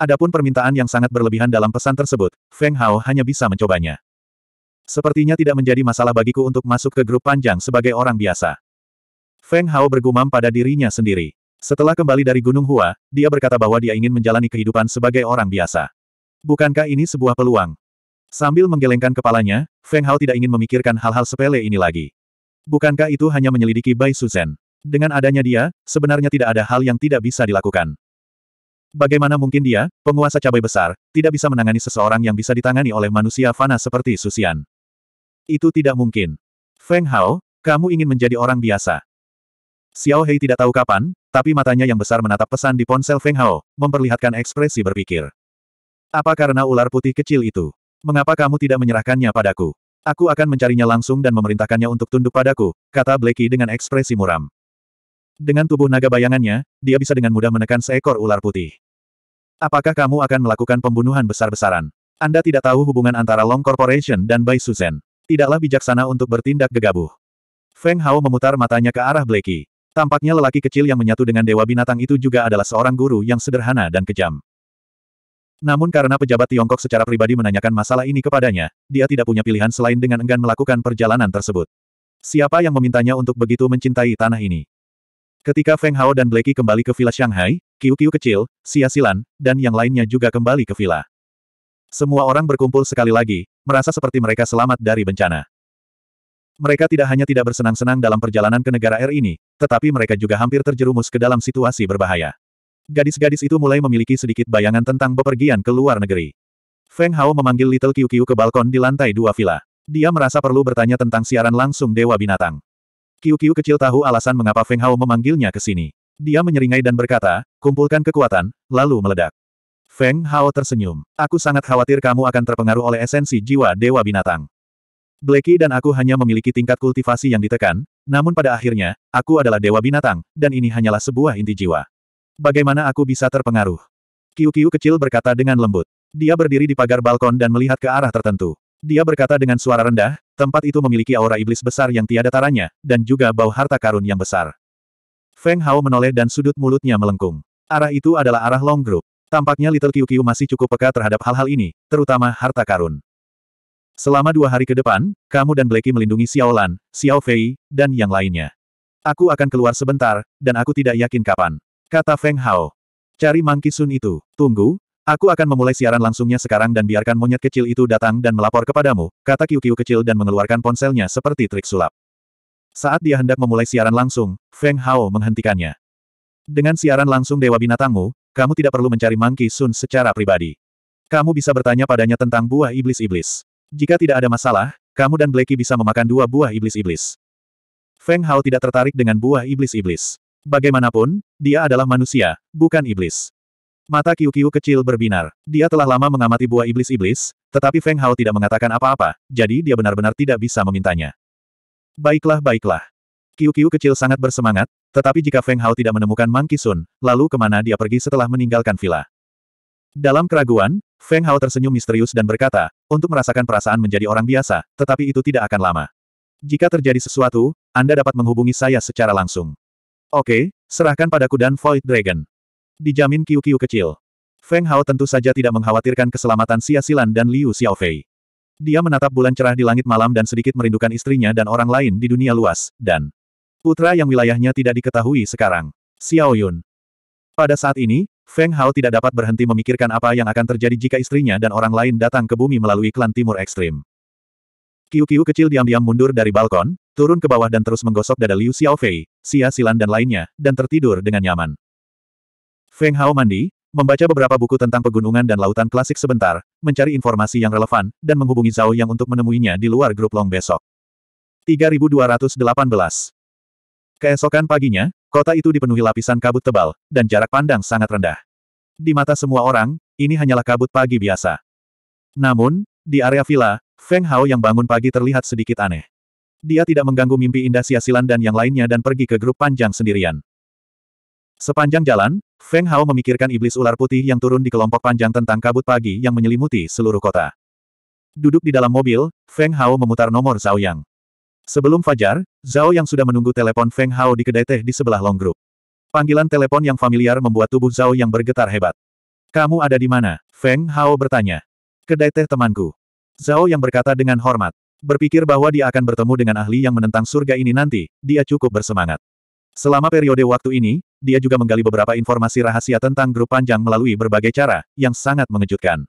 Adapun permintaan yang sangat berlebihan dalam pesan tersebut, Feng Hao hanya bisa mencobanya. Sepertinya tidak menjadi masalah bagiku untuk masuk ke grup panjang sebagai orang biasa. Feng Hao bergumam pada dirinya sendiri. Setelah kembali dari Gunung Hua, dia berkata bahwa dia ingin menjalani kehidupan sebagai orang biasa. Bukankah ini sebuah peluang? Sambil menggelengkan kepalanya, Feng Hao tidak ingin memikirkan hal-hal sepele ini lagi. Bukankah itu hanya menyelidiki Bai Suzhen? Dengan adanya dia, sebenarnya tidak ada hal yang tidak bisa dilakukan. Bagaimana mungkin dia, penguasa cabai besar, tidak bisa menangani seseorang yang bisa ditangani oleh manusia fana seperti Susian? Itu tidak mungkin. Feng Hao, kamu ingin menjadi orang biasa. Xiao Hei tidak tahu kapan, tapi matanya yang besar menatap pesan di ponsel Feng Hao, memperlihatkan ekspresi berpikir. Apa karena ular putih kecil itu? Mengapa kamu tidak menyerahkannya padaku? Aku akan mencarinya langsung dan memerintahkannya untuk tunduk padaku, kata Blakey dengan ekspresi muram. Dengan tubuh naga bayangannya, dia bisa dengan mudah menekan seekor ular putih. Apakah kamu akan melakukan pembunuhan besar-besaran? Anda tidak tahu hubungan antara Long Corporation dan Bai Suzen. Tidaklah bijaksana untuk bertindak gegabah. Feng Hao memutar matanya ke arah Blackie. Tampaknya lelaki kecil yang menyatu dengan dewa binatang itu juga adalah seorang guru yang sederhana dan kejam. Namun karena pejabat Tiongkok secara pribadi menanyakan masalah ini kepadanya, dia tidak punya pilihan selain dengan enggan melakukan perjalanan tersebut. Siapa yang memintanya untuk begitu mencintai tanah ini? Ketika Feng Hao dan Blackie kembali ke Villa Shanghai, Kiu-Kiu kecil, Xia Silan, dan yang lainnya juga kembali ke Villa. Semua orang berkumpul sekali lagi, merasa seperti mereka selamat dari bencana. Mereka tidak hanya tidak bersenang-senang dalam perjalanan ke negara air ini, tetapi mereka juga hampir terjerumus ke dalam situasi berbahaya. Gadis-gadis itu mulai memiliki sedikit bayangan tentang bepergian ke luar negeri. Feng Hao memanggil Little Qiu Qiu ke balkon di lantai dua villa. Dia merasa perlu bertanya tentang siaran langsung Dewa Binatang. Qiu Qiu kecil tahu alasan mengapa Feng Hao memanggilnya ke sini. Dia menyeringai dan berkata, kumpulkan kekuatan, lalu meledak. Feng Hao tersenyum. Aku sangat khawatir kamu akan terpengaruh oleh esensi jiwa Dewa Binatang. Blacky dan aku hanya memiliki tingkat kultivasi yang ditekan, namun pada akhirnya, aku adalah dewa binatang, dan ini hanyalah sebuah inti jiwa. Bagaimana aku bisa terpengaruh? Kiu-kiu kecil berkata dengan lembut. Dia berdiri di pagar balkon dan melihat ke arah tertentu. Dia berkata dengan suara rendah, tempat itu memiliki aura iblis besar yang tiada taranya, dan juga bau harta karun yang besar. Feng Hao menoleh dan sudut mulutnya melengkung. Arah itu adalah arah Long Group. Tampaknya Little Kiu-Kiu masih cukup peka terhadap hal-hal ini, terutama harta karun. Selama dua hari ke depan, kamu dan Blacky melindungi Xiao Lan, Xiao Fei, dan yang lainnya. Aku akan keluar sebentar, dan aku tidak yakin kapan. Kata Feng Hao. Cari Monkey Sun itu. Tunggu, aku akan memulai siaran langsungnya sekarang dan biarkan monyet kecil itu datang dan melapor kepadamu, kata Kiu Kiu kecil dan mengeluarkan ponselnya seperti trik sulap. Saat dia hendak memulai siaran langsung, Feng Hao menghentikannya. Dengan siaran langsung Dewa Binatangmu, kamu tidak perlu mencari Monkey Sun secara pribadi. Kamu bisa bertanya padanya tentang buah iblis-iblis. Jika tidak ada masalah, kamu dan Blacky bisa memakan dua buah iblis-iblis. Feng Hao tidak tertarik dengan buah iblis-iblis. Bagaimanapun, dia adalah manusia, bukan iblis. Mata Kiu-Kiu kecil berbinar. Dia telah lama mengamati buah iblis-iblis, tetapi Feng Hao tidak mengatakan apa-apa, jadi dia benar-benar tidak bisa memintanya. Baiklah baiklah. Kiu-Kiu kecil sangat bersemangat, tetapi jika Feng Hao tidak menemukan Mang Kisun, lalu kemana dia pergi setelah meninggalkan villa? Dalam keraguan, Feng Hao tersenyum misterius dan berkata, untuk merasakan perasaan menjadi orang biasa, tetapi itu tidak akan lama. Jika terjadi sesuatu, Anda dapat menghubungi saya secara langsung. Oke, serahkan padaku dan Void Dragon. Dijamin kiu-kiu kecil. Feng Hao tentu saja tidak mengkhawatirkan keselamatan Xia Silan dan Liu Xiaofei. Dia menatap bulan cerah di langit malam dan sedikit merindukan istrinya dan orang lain di dunia luas, dan putra yang wilayahnya tidak diketahui sekarang, Xiao Yun. Pada saat ini, Feng Hao tidak dapat berhenti memikirkan apa yang akan terjadi jika istrinya dan orang lain datang ke bumi melalui klan timur ekstrim. Kiu-kiu kecil diam-diam mundur dari balkon, turun ke bawah dan terus menggosok dada Liu Xiaofei, Xia Silan dan lainnya, dan tertidur dengan nyaman. Feng Hao mandi, membaca beberapa buku tentang pegunungan dan lautan klasik sebentar, mencari informasi yang relevan, dan menghubungi Zhao Yang untuk menemuinya di luar grup Long besok. 3218 Keesokan paginya, Kota itu dipenuhi lapisan kabut tebal, dan jarak pandang sangat rendah. Di mata semua orang, ini hanyalah kabut pagi biasa. Namun, di area villa, Feng Hao yang bangun pagi terlihat sedikit aneh. Dia tidak mengganggu mimpi indah Siasilan dan yang lainnya dan pergi ke grup panjang sendirian. Sepanjang jalan, Feng Hao memikirkan iblis ular putih yang turun di kelompok panjang tentang kabut pagi yang menyelimuti seluruh kota. Duduk di dalam mobil, Feng Hao memutar nomor Zhao Yang. Sebelum fajar, Zhao yang sudah menunggu telepon Feng Hao di kedai teh di sebelah Long Group. Panggilan telepon yang familiar membuat tubuh Zhao yang bergetar hebat. Kamu ada di mana? Feng Hao bertanya. Kedai teh temanku. Zhao yang berkata dengan hormat. Berpikir bahwa dia akan bertemu dengan ahli yang menentang surga ini nanti, dia cukup bersemangat. Selama periode waktu ini, dia juga menggali beberapa informasi rahasia tentang grup panjang melalui berbagai cara, yang sangat mengejutkan.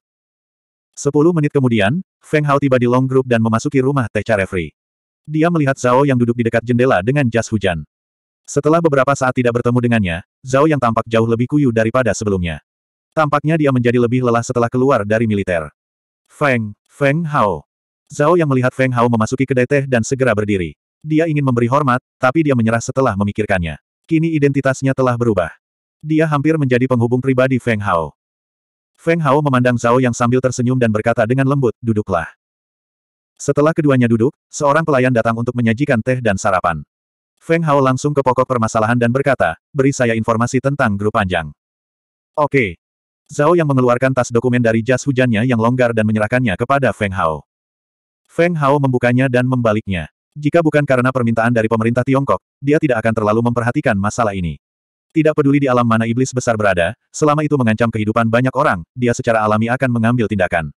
Sepuluh menit kemudian, Feng Hao tiba di Long Group dan memasuki rumah teh Carefree. Dia melihat Zhao yang duduk di dekat jendela dengan jas hujan. Setelah beberapa saat tidak bertemu dengannya, Zhao yang tampak jauh lebih kuyu daripada sebelumnya. Tampaknya dia menjadi lebih lelah setelah keluar dari militer. Feng, Feng Hao. Zhao yang melihat Feng Hao memasuki kedai teh dan segera berdiri. Dia ingin memberi hormat, tapi dia menyerah setelah memikirkannya. Kini identitasnya telah berubah. Dia hampir menjadi penghubung pribadi Feng Hao. Feng Hao memandang Zhao yang sambil tersenyum dan berkata dengan lembut, duduklah. Setelah keduanya duduk, seorang pelayan datang untuk menyajikan teh dan sarapan. Feng Hao langsung ke pokok permasalahan dan berkata, beri saya informasi tentang grup panjang. Oke. Zhao yang mengeluarkan tas dokumen dari jas hujannya yang longgar dan menyerahkannya kepada Feng Hao. Feng Hao membukanya dan membaliknya. Jika bukan karena permintaan dari pemerintah Tiongkok, dia tidak akan terlalu memperhatikan masalah ini. Tidak peduli di alam mana iblis besar berada, selama itu mengancam kehidupan banyak orang, dia secara alami akan mengambil tindakan.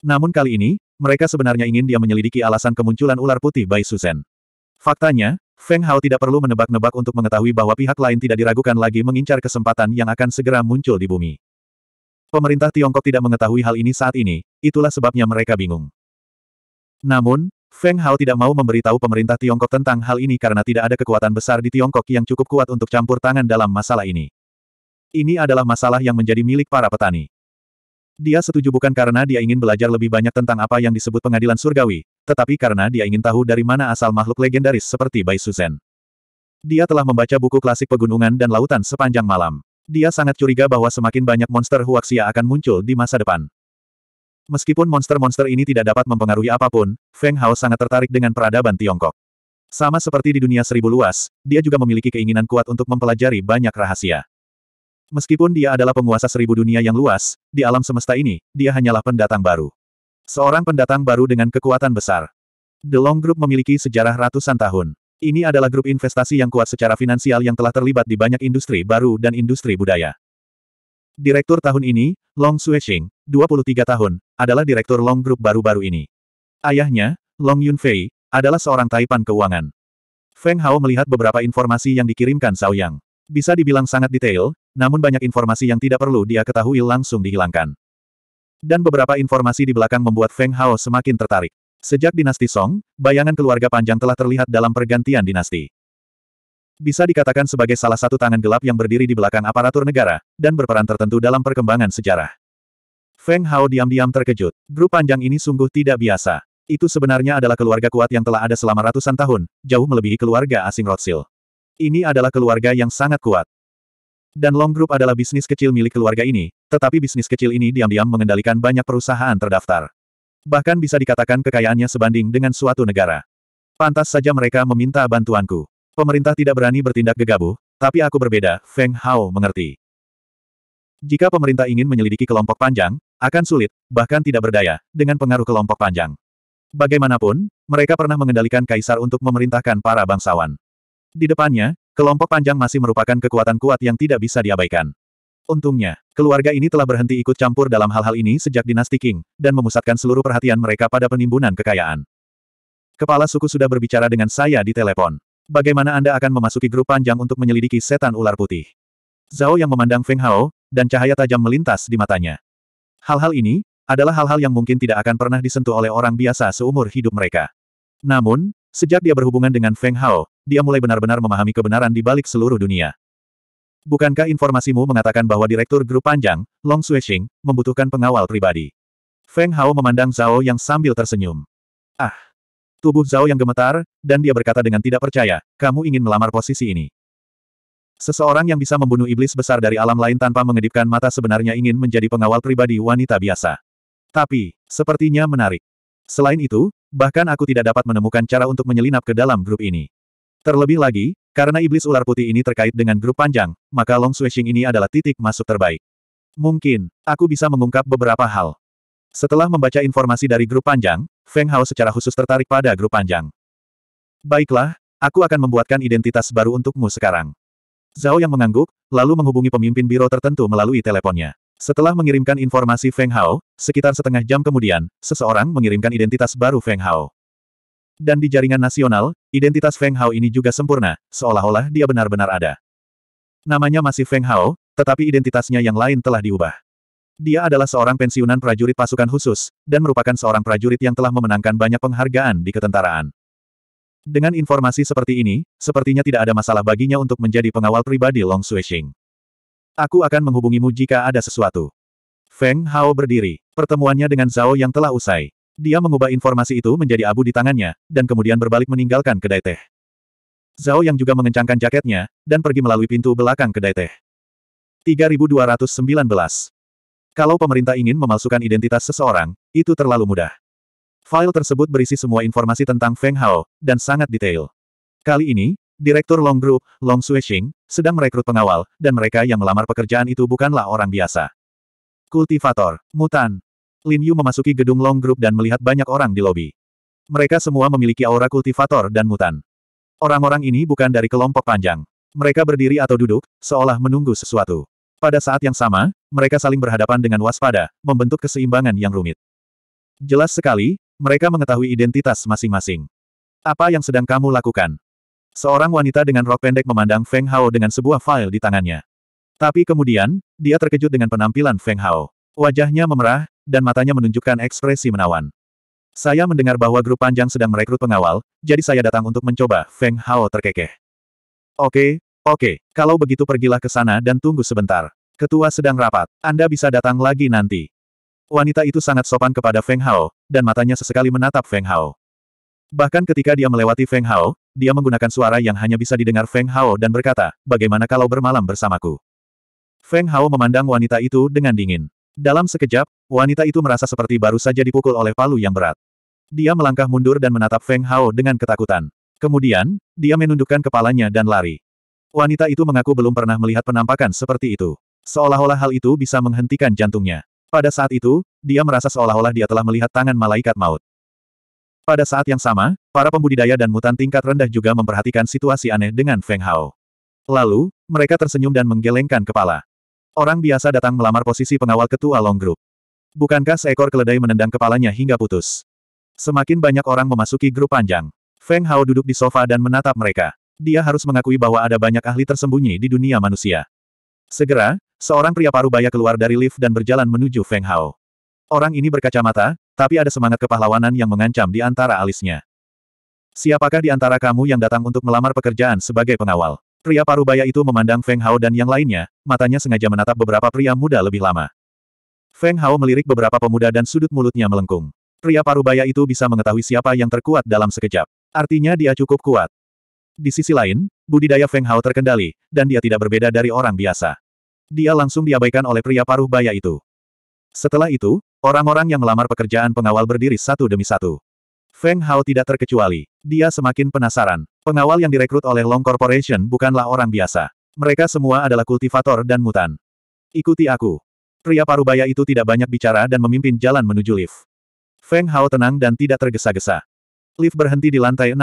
Namun kali ini, mereka sebenarnya ingin dia menyelidiki alasan kemunculan ular putih Bai Susen. Faktanya, Feng Hao tidak perlu menebak-nebak untuk mengetahui bahwa pihak lain tidak diragukan lagi mengincar kesempatan yang akan segera muncul di bumi. Pemerintah Tiongkok tidak mengetahui hal ini saat ini, itulah sebabnya mereka bingung. Namun, Feng Hao tidak mau memberitahu pemerintah Tiongkok tentang hal ini karena tidak ada kekuatan besar di Tiongkok yang cukup kuat untuk campur tangan dalam masalah ini. Ini adalah masalah yang menjadi milik para petani. Dia setuju bukan karena dia ingin belajar lebih banyak tentang apa yang disebut pengadilan surgawi, tetapi karena dia ingin tahu dari mana asal makhluk legendaris seperti Bai Suzhen. Dia telah membaca buku klasik pegunungan dan lautan sepanjang malam. Dia sangat curiga bahwa semakin banyak monster Huaxia akan muncul di masa depan. Meskipun monster-monster ini tidak dapat mempengaruhi apapun, Feng Hao sangat tertarik dengan peradaban Tiongkok. Sama seperti di dunia seribu luas, dia juga memiliki keinginan kuat untuk mempelajari banyak rahasia. Meskipun dia adalah penguasa seribu dunia yang luas, di alam semesta ini, dia hanyalah pendatang baru. Seorang pendatang baru dengan kekuatan besar. The Long Group memiliki sejarah ratusan tahun. Ini adalah grup investasi yang kuat secara finansial yang telah terlibat di banyak industri baru dan industri budaya. Direktur tahun ini, Long Xuexing, 23 tahun, adalah direktur Long Group baru-baru ini. Ayahnya, Long Yunfei, adalah seorang taipan keuangan. Feng Hao melihat beberapa informasi yang dikirimkan Zhao bisa dibilang sangat detail, namun banyak informasi yang tidak perlu dia ketahui langsung dihilangkan. Dan beberapa informasi di belakang membuat Feng Hao semakin tertarik. Sejak dinasti Song, bayangan keluarga panjang telah terlihat dalam pergantian dinasti. Bisa dikatakan sebagai salah satu tangan gelap yang berdiri di belakang aparatur negara, dan berperan tertentu dalam perkembangan sejarah. Feng Hao diam-diam terkejut. Grup panjang ini sungguh tidak biasa. Itu sebenarnya adalah keluarga kuat yang telah ada selama ratusan tahun, jauh melebihi keluarga asing Rothschild. Ini adalah keluarga yang sangat kuat. Dan Long Group adalah bisnis kecil milik keluarga ini, tetapi bisnis kecil ini diam-diam mengendalikan banyak perusahaan terdaftar. Bahkan bisa dikatakan kekayaannya sebanding dengan suatu negara. Pantas saja mereka meminta bantuanku. Pemerintah tidak berani bertindak gegabah, tapi aku berbeda, Feng Hao mengerti. Jika pemerintah ingin menyelidiki kelompok panjang, akan sulit, bahkan tidak berdaya, dengan pengaruh kelompok panjang. Bagaimanapun, mereka pernah mengendalikan kaisar untuk memerintahkan para bangsawan. Di depannya, kelompok panjang masih merupakan kekuatan kuat yang tidak bisa diabaikan. Untungnya, keluarga ini telah berhenti ikut campur dalam hal-hal ini sejak dinasti King, dan memusatkan seluruh perhatian mereka pada penimbunan kekayaan. Kepala suku sudah berbicara dengan saya di telepon. Bagaimana Anda akan memasuki grup panjang untuk menyelidiki setan ular putih? Zhao yang memandang Feng Hao, dan cahaya tajam melintas di matanya. Hal-hal ini, adalah hal-hal yang mungkin tidak akan pernah disentuh oleh orang biasa seumur hidup mereka. Namun, sejak dia berhubungan dengan Feng Hao, dia mulai benar-benar memahami kebenaran di balik seluruh dunia. Bukankah informasimu mengatakan bahwa Direktur Grup Panjang, Long Xuexing, membutuhkan pengawal pribadi? Feng Hao memandang Zhao yang sambil tersenyum. Ah! Tubuh Zhao yang gemetar, dan dia berkata dengan tidak percaya, kamu ingin melamar posisi ini. Seseorang yang bisa membunuh iblis besar dari alam lain tanpa mengedipkan mata sebenarnya ingin menjadi pengawal pribadi wanita biasa. Tapi, sepertinya menarik. Selain itu, bahkan aku tidak dapat menemukan cara untuk menyelinap ke dalam grup ini. Terlebih lagi, karena iblis ular putih ini terkait dengan grup panjang, maka Long swishing ini adalah titik masuk terbaik. Mungkin, aku bisa mengungkap beberapa hal. Setelah membaca informasi dari grup panjang, Feng Hao secara khusus tertarik pada grup panjang. Baiklah, aku akan membuatkan identitas baru untukmu sekarang. Zhao yang mengangguk, lalu menghubungi pemimpin biro tertentu melalui teleponnya. Setelah mengirimkan informasi Feng Hao, sekitar setengah jam kemudian, seseorang mengirimkan identitas baru Feng Hao. Dan di jaringan nasional, identitas Feng Hao ini juga sempurna, seolah-olah dia benar-benar ada. Namanya masih Feng Hao, tetapi identitasnya yang lain telah diubah. Dia adalah seorang pensiunan prajurit pasukan khusus, dan merupakan seorang prajurit yang telah memenangkan banyak penghargaan di ketentaraan. Dengan informasi seperti ini, sepertinya tidak ada masalah baginya untuk menjadi pengawal pribadi Long Xuexing. Aku akan menghubungimu jika ada sesuatu. Feng Hao berdiri. Pertemuannya dengan Zhao yang telah usai. Dia mengubah informasi itu menjadi abu di tangannya, dan kemudian berbalik meninggalkan kedai teh. Zhao yang juga mengencangkan jaketnya, dan pergi melalui pintu belakang kedai teh. 3219. Kalau pemerintah ingin memalsukan identitas seseorang, itu terlalu mudah. File tersebut berisi semua informasi tentang Feng Hao, dan sangat detail. Kali ini, Direktur Long Group, Long Xuexing, sedang merekrut pengawal, dan mereka yang melamar pekerjaan itu bukanlah orang biasa. Kultivator, mutan, Lin Yu memasuki gedung Long Group dan melihat banyak orang di lobi. Mereka semua memiliki aura kultivator dan mutan. Orang-orang ini bukan dari kelompok panjang. Mereka berdiri atau duduk, seolah menunggu sesuatu. Pada saat yang sama, mereka saling berhadapan dengan waspada, membentuk keseimbangan yang rumit. Jelas sekali, mereka mengetahui identitas masing-masing. Apa yang sedang kamu lakukan? Seorang wanita dengan rok pendek memandang Feng Hao dengan sebuah file di tangannya. Tapi kemudian, dia terkejut dengan penampilan Feng Hao. Wajahnya memerah, dan matanya menunjukkan ekspresi menawan. Saya mendengar bahwa grup panjang sedang merekrut pengawal, jadi saya datang untuk mencoba, Feng Hao terkekeh. Oke, oke, kalau begitu pergilah ke sana dan tunggu sebentar. Ketua sedang rapat, Anda bisa datang lagi nanti. Wanita itu sangat sopan kepada Feng Hao, dan matanya sesekali menatap Feng Hao. Bahkan ketika dia melewati Feng Hao, dia menggunakan suara yang hanya bisa didengar Feng Hao dan berkata, bagaimana kalau bermalam bersamaku? Feng Hao memandang wanita itu dengan dingin. Dalam sekejap, wanita itu merasa seperti baru saja dipukul oleh palu yang berat. Dia melangkah mundur dan menatap Feng Hao dengan ketakutan. Kemudian, dia menundukkan kepalanya dan lari. Wanita itu mengaku belum pernah melihat penampakan seperti itu. Seolah-olah hal itu bisa menghentikan jantungnya. Pada saat itu, dia merasa seolah-olah dia telah melihat tangan malaikat maut. Pada saat yang sama, para pembudidaya dan mutan tingkat rendah juga memperhatikan situasi aneh dengan Feng Hao. Lalu, mereka tersenyum dan menggelengkan kepala. Orang biasa datang melamar posisi pengawal ketua Long Group. Bukankah seekor keledai menendang kepalanya hingga putus? Semakin banyak orang memasuki grup panjang. Feng Hao duduk di sofa dan menatap mereka. Dia harus mengakui bahwa ada banyak ahli tersembunyi di dunia manusia. Segera, seorang pria paruh baya keluar dari lift dan berjalan menuju Feng Hao. Orang ini berkacamata, tapi ada semangat kepahlawanan yang mengancam di antara alisnya. Siapakah di antara kamu yang datang untuk melamar pekerjaan sebagai pengawal? Pria parubaya itu memandang Feng Hao dan yang lainnya, matanya sengaja menatap beberapa pria muda lebih lama. Feng Hao melirik beberapa pemuda dan sudut mulutnya melengkung. Pria parubaya itu bisa mengetahui siapa yang terkuat dalam sekejap. Artinya dia cukup kuat. Di sisi lain, budidaya Feng Hao terkendali, dan dia tidak berbeda dari orang biasa. Dia langsung diabaikan oleh pria parubaya itu. Setelah itu, orang-orang yang melamar pekerjaan pengawal berdiri satu demi satu. Feng Hao tidak terkecuali. Dia semakin penasaran. Pengawal yang direkrut oleh Long Corporation bukanlah orang biasa. Mereka semua adalah kultivator dan mutan. Ikuti aku. Pria parubaya itu tidak banyak bicara dan memimpin jalan menuju lift. Feng Hao tenang dan tidak tergesa-gesa. Lift berhenti di lantai 16.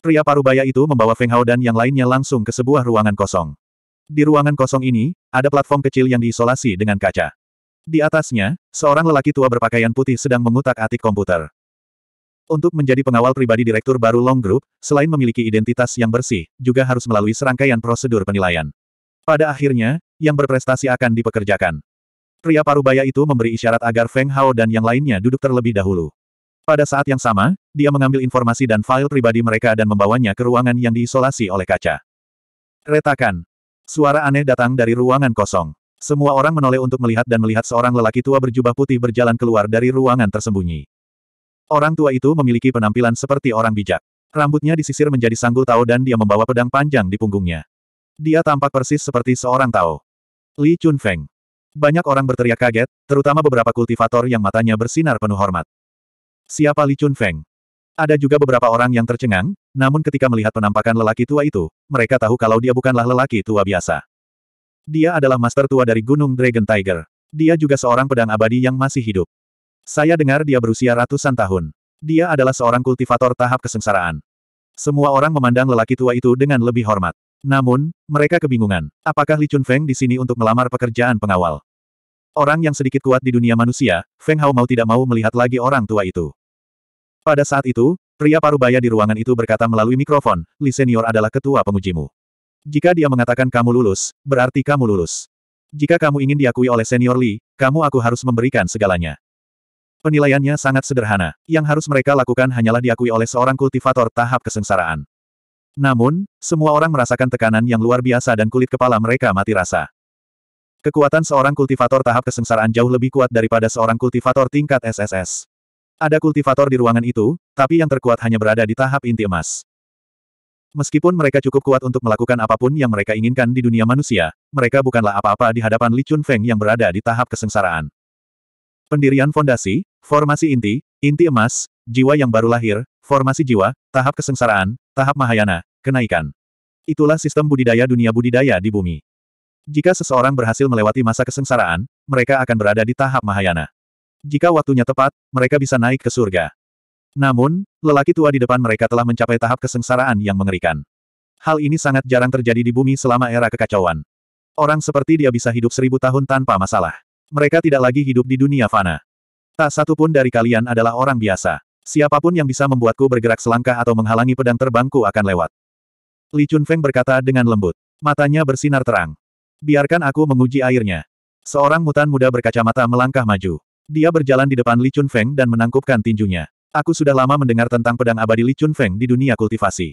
Pria parubaya itu membawa Feng Hao dan yang lainnya langsung ke sebuah ruangan kosong. Di ruangan kosong ini, ada platform kecil yang diisolasi dengan kaca. Di atasnya, seorang lelaki tua berpakaian putih sedang mengutak-atik komputer. Untuk menjadi pengawal pribadi direktur baru Long Group, selain memiliki identitas yang bersih, juga harus melalui serangkaian prosedur penilaian. Pada akhirnya, yang berprestasi akan dipekerjakan. Pria parubaya itu memberi isyarat agar Feng Hao dan yang lainnya duduk terlebih dahulu. Pada saat yang sama, dia mengambil informasi dan file pribadi mereka dan membawanya ke ruangan yang diisolasi oleh kaca. Retakan. Suara aneh datang dari ruangan kosong. Semua orang menoleh untuk melihat dan melihat seorang lelaki tua berjubah putih berjalan keluar dari ruangan tersembunyi. Orang tua itu memiliki penampilan seperti orang bijak. Rambutnya disisir menjadi sanggul Tao dan dia membawa pedang panjang di punggungnya. Dia tampak persis seperti seorang Tao. Li Chunfeng. Banyak orang berteriak kaget, terutama beberapa kultivator yang matanya bersinar penuh hormat. Siapa Li Chunfeng? Ada juga beberapa orang yang tercengang, namun ketika melihat penampakan lelaki tua itu, mereka tahu kalau dia bukanlah lelaki tua biasa. Dia adalah master tua dari Gunung Dragon Tiger. Dia juga seorang pedang abadi yang masih hidup. Saya dengar dia berusia ratusan tahun. Dia adalah seorang kultivator tahap kesengsaraan. Semua orang memandang lelaki tua itu dengan lebih hormat. Namun, mereka kebingungan. Apakah Li Chunfeng di sini untuk melamar pekerjaan pengawal? Orang yang sedikit kuat di dunia manusia, Feng Hao mau tidak mau melihat lagi orang tua itu. Pada saat itu, pria parubaya di ruangan itu berkata melalui mikrofon, Li Senior adalah ketua pengujimu. Jika dia mengatakan kamu lulus, berarti kamu lulus. Jika kamu ingin diakui oleh senior Li, kamu aku harus memberikan segalanya. Penilaiannya sangat sederhana, yang harus mereka lakukan hanyalah diakui oleh seorang kultivator tahap kesengsaraan. Namun, semua orang merasakan tekanan yang luar biasa dan kulit kepala mereka mati rasa. Kekuatan seorang kultivator tahap kesengsaraan jauh lebih kuat daripada seorang kultivator tingkat SSS. Ada kultivator di ruangan itu, tapi yang terkuat hanya berada di tahap inti emas. Meskipun mereka cukup kuat untuk melakukan apapun yang mereka inginkan di dunia manusia, mereka bukanlah apa-apa di hadapan Li Chun Feng yang berada di tahap kesengsaraan. Pendirian fondasi, formasi inti, inti emas, jiwa yang baru lahir, formasi jiwa, tahap kesengsaraan, tahap mahayana, kenaikan. Itulah sistem budidaya dunia budidaya di bumi. Jika seseorang berhasil melewati masa kesengsaraan, mereka akan berada di tahap mahayana. Jika waktunya tepat, mereka bisa naik ke surga. Namun, lelaki tua di depan mereka telah mencapai tahap kesengsaraan yang mengerikan. Hal ini sangat jarang terjadi di bumi selama era kekacauan. Orang seperti dia bisa hidup seribu tahun tanpa masalah. Mereka tidak lagi hidup di dunia fana. Tak satu pun dari kalian adalah orang biasa. Siapapun yang bisa membuatku bergerak selangkah atau menghalangi pedang terbangku akan lewat. Li Chunfeng berkata dengan lembut. Matanya bersinar terang. Biarkan aku menguji airnya. Seorang mutan muda berkacamata melangkah maju. Dia berjalan di depan Li Chunfeng dan menangkupkan tinjunya. Aku sudah lama mendengar tentang pedang abadi Li Chunfeng di dunia kultivasi.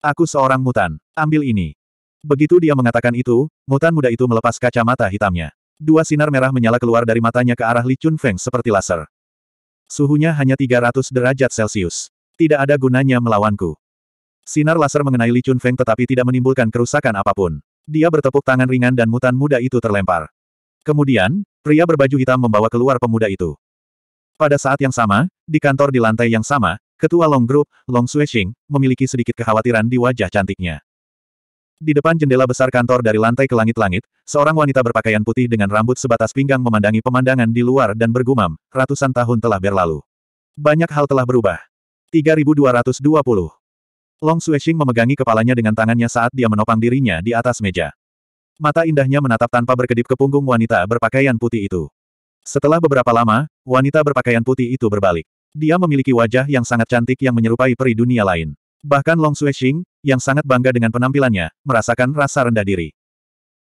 Aku seorang mutan. Ambil ini. Begitu dia mengatakan itu, mutan muda itu melepas kacamata hitamnya. Dua sinar merah menyala keluar dari matanya ke arah Li Chunfeng seperti laser. Suhunya hanya 300 derajat Celcius. Tidak ada gunanya melawanku. Sinar laser mengenai Li Chunfeng tetapi tidak menimbulkan kerusakan apapun. Dia bertepuk tangan ringan dan mutan muda itu terlempar. Kemudian, pria berbaju hitam membawa keluar pemuda itu. Pada saat yang sama, di kantor di lantai yang sama, Ketua Long Group, Long Xuexing, memiliki sedikit kekhawatiran di wajah cantiknya. Di depan jendela besar kantor dari lantai ke langit-langit, seorang wanita berpakaian putih dengan rambut sebatas pinggang memandangi pemandangan di luar dan bergumam, ratusan tahun telah berlalu. Banyak hal telah berubah. 3220 Long Suexing memegangi kepalanya dengan tangannya saat dia menopang dirinya di atas meja. Mata indahnya menatap tanpa berkedip ke punggung wanita berpakaian putih itu. Setelah beberapa lama, wanita berpakaian putih itu berbalik. Dia memiliki wajah yang sangat cantik yang menyerupai peri dunia lain. Bahkan Long Xing, yang sangat bangga dengan penampilannya, merasakan rasa rendah diri.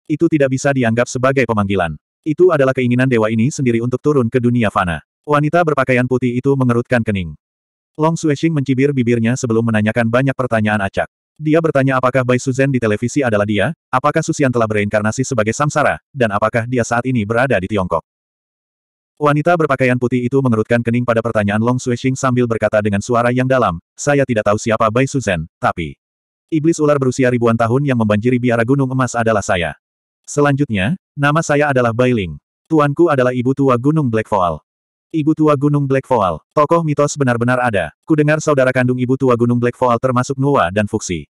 Itu tidak bisa dianggap sebagai pemanggilan. Itu adalah keinginan dewa ini sendiri untuk turun ke dunia fana. Wanita berpakaian putih itu mengerutkan kening. Long Xing mencibir bibirnya sebelum menanyakan banyak pertanyaan acak. Dia bertanya apakah Bai Suzhen di televisi adalah dia, apakah Susian telah bereinkarnasi sebagai samsara, dan apakah dia saat ini berada di Tiongkok. Wanita berpakaian putih itu mengerutkan kening pada pertanyaan Long Xuexing sambil berkata dengan suara yang dalam, saya tidak tahu siapa Bai Suzhen, tapi... Iblis ular berusia ribuan tahun yang membanjiri biara gunung emas adalah saya. Selanjutnya, nama saya adalah Bai Ling. Tuanku adalah ibu tua gunung Black Voal. Ibu tua Gunung Black Voal, tokoh mitos benar-benar ada. Kudengar saudara kandung ibu tua Gunung Black Voal termasuk Nuwa dan Fuxi.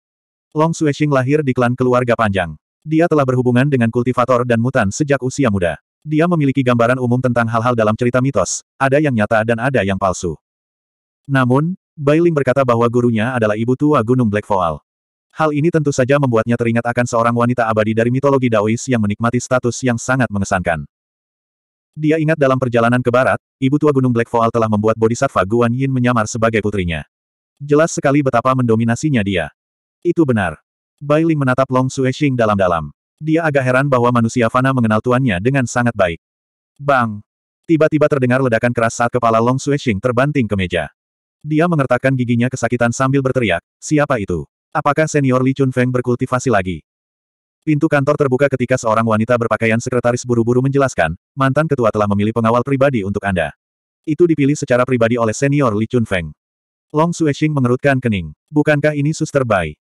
Long Xuexing lahir di klan keluarga panjang. Dia telah berhubungan dengan kultivator dan mutan sejak usia muda. Dia memiliki gambaran umum tentang hal-hal dalam cerita mitos, ada yang nyata dan ada yang palsu. Namun, Bailing berkata bahwa gurunya adalah ibu tua Gunung Black Voal. Hal ini tentu saja membuatnya teringat akan seorang wanita abadi dari mitologi Daois yang menikmati status yang sangat mengesankan. Dia ingat dalam perjalanan ke barat, ibu tua Gunung Black Voal telah membuat Bodhisattva Guan Yin menyamar sebagai putrinya. Jelas sekali betapa mendominasinya dia. Itu benar. Bailing menatap Long Xing dalam-dalam. Dia agak heran bahwa manusia fana mengenal tuannya dengan sangat baik. Bang! Tiba-tiba terdengar ledakan keras saat kepala Long Xing terbanting ke meja. Dia mengertakkan giginya kesakitan sambil berteriak, siapa itu? Apakah senior Li Chun Feng berkultivasi lagi? Pintu kantor terbuka ketika seorang wanita berpakaian sekretaris buru-buru menjelaskan, mantan ketua telah memilih pengawal pribadi untuk Anda. Itu dipilih secara pribadi oleh senior Li Chun Feng. Long Xing mengerutkan kening. Bukankah ini suster Bai?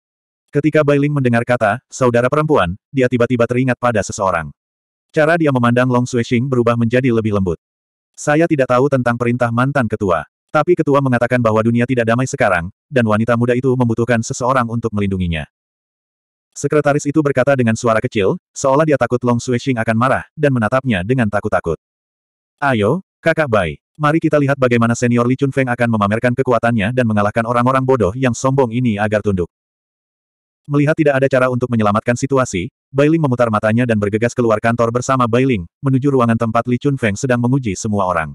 Ketika Bailing mendengar kata, saudara perempuan, dia tiba-tiba teringat pada seseorang. Cara dia memandang Long Xueqing berubah menjadi lebih lembut. Saya tidak tahu tentang perintah mantan ketua. Tapi ketua mengatakan bahwa dunia tidak damai sekarang, dan wanita muda itu membutuhkan seseorang untuk melindunginya. Sekretaris itu berkata dengan suara kecil, seolah dia takut Long Xueqing akan marah, dan menatapnya dengan takut-takut. Ayo, kakak Bai, mari kita lihat bagaimana senior Li Chunfeng akan memamerkan kekuatannya dan mengalahkan orang-orang bodoh yang sombong ini agar tunduk. Melihat tidak ada cara untuk menyelamatkan situasi, Bailing memutar matanya dan bergegas keluar kantor bersama Bailing, menuju ruangan tempat Li Chunfeng sedang menguji semua orang.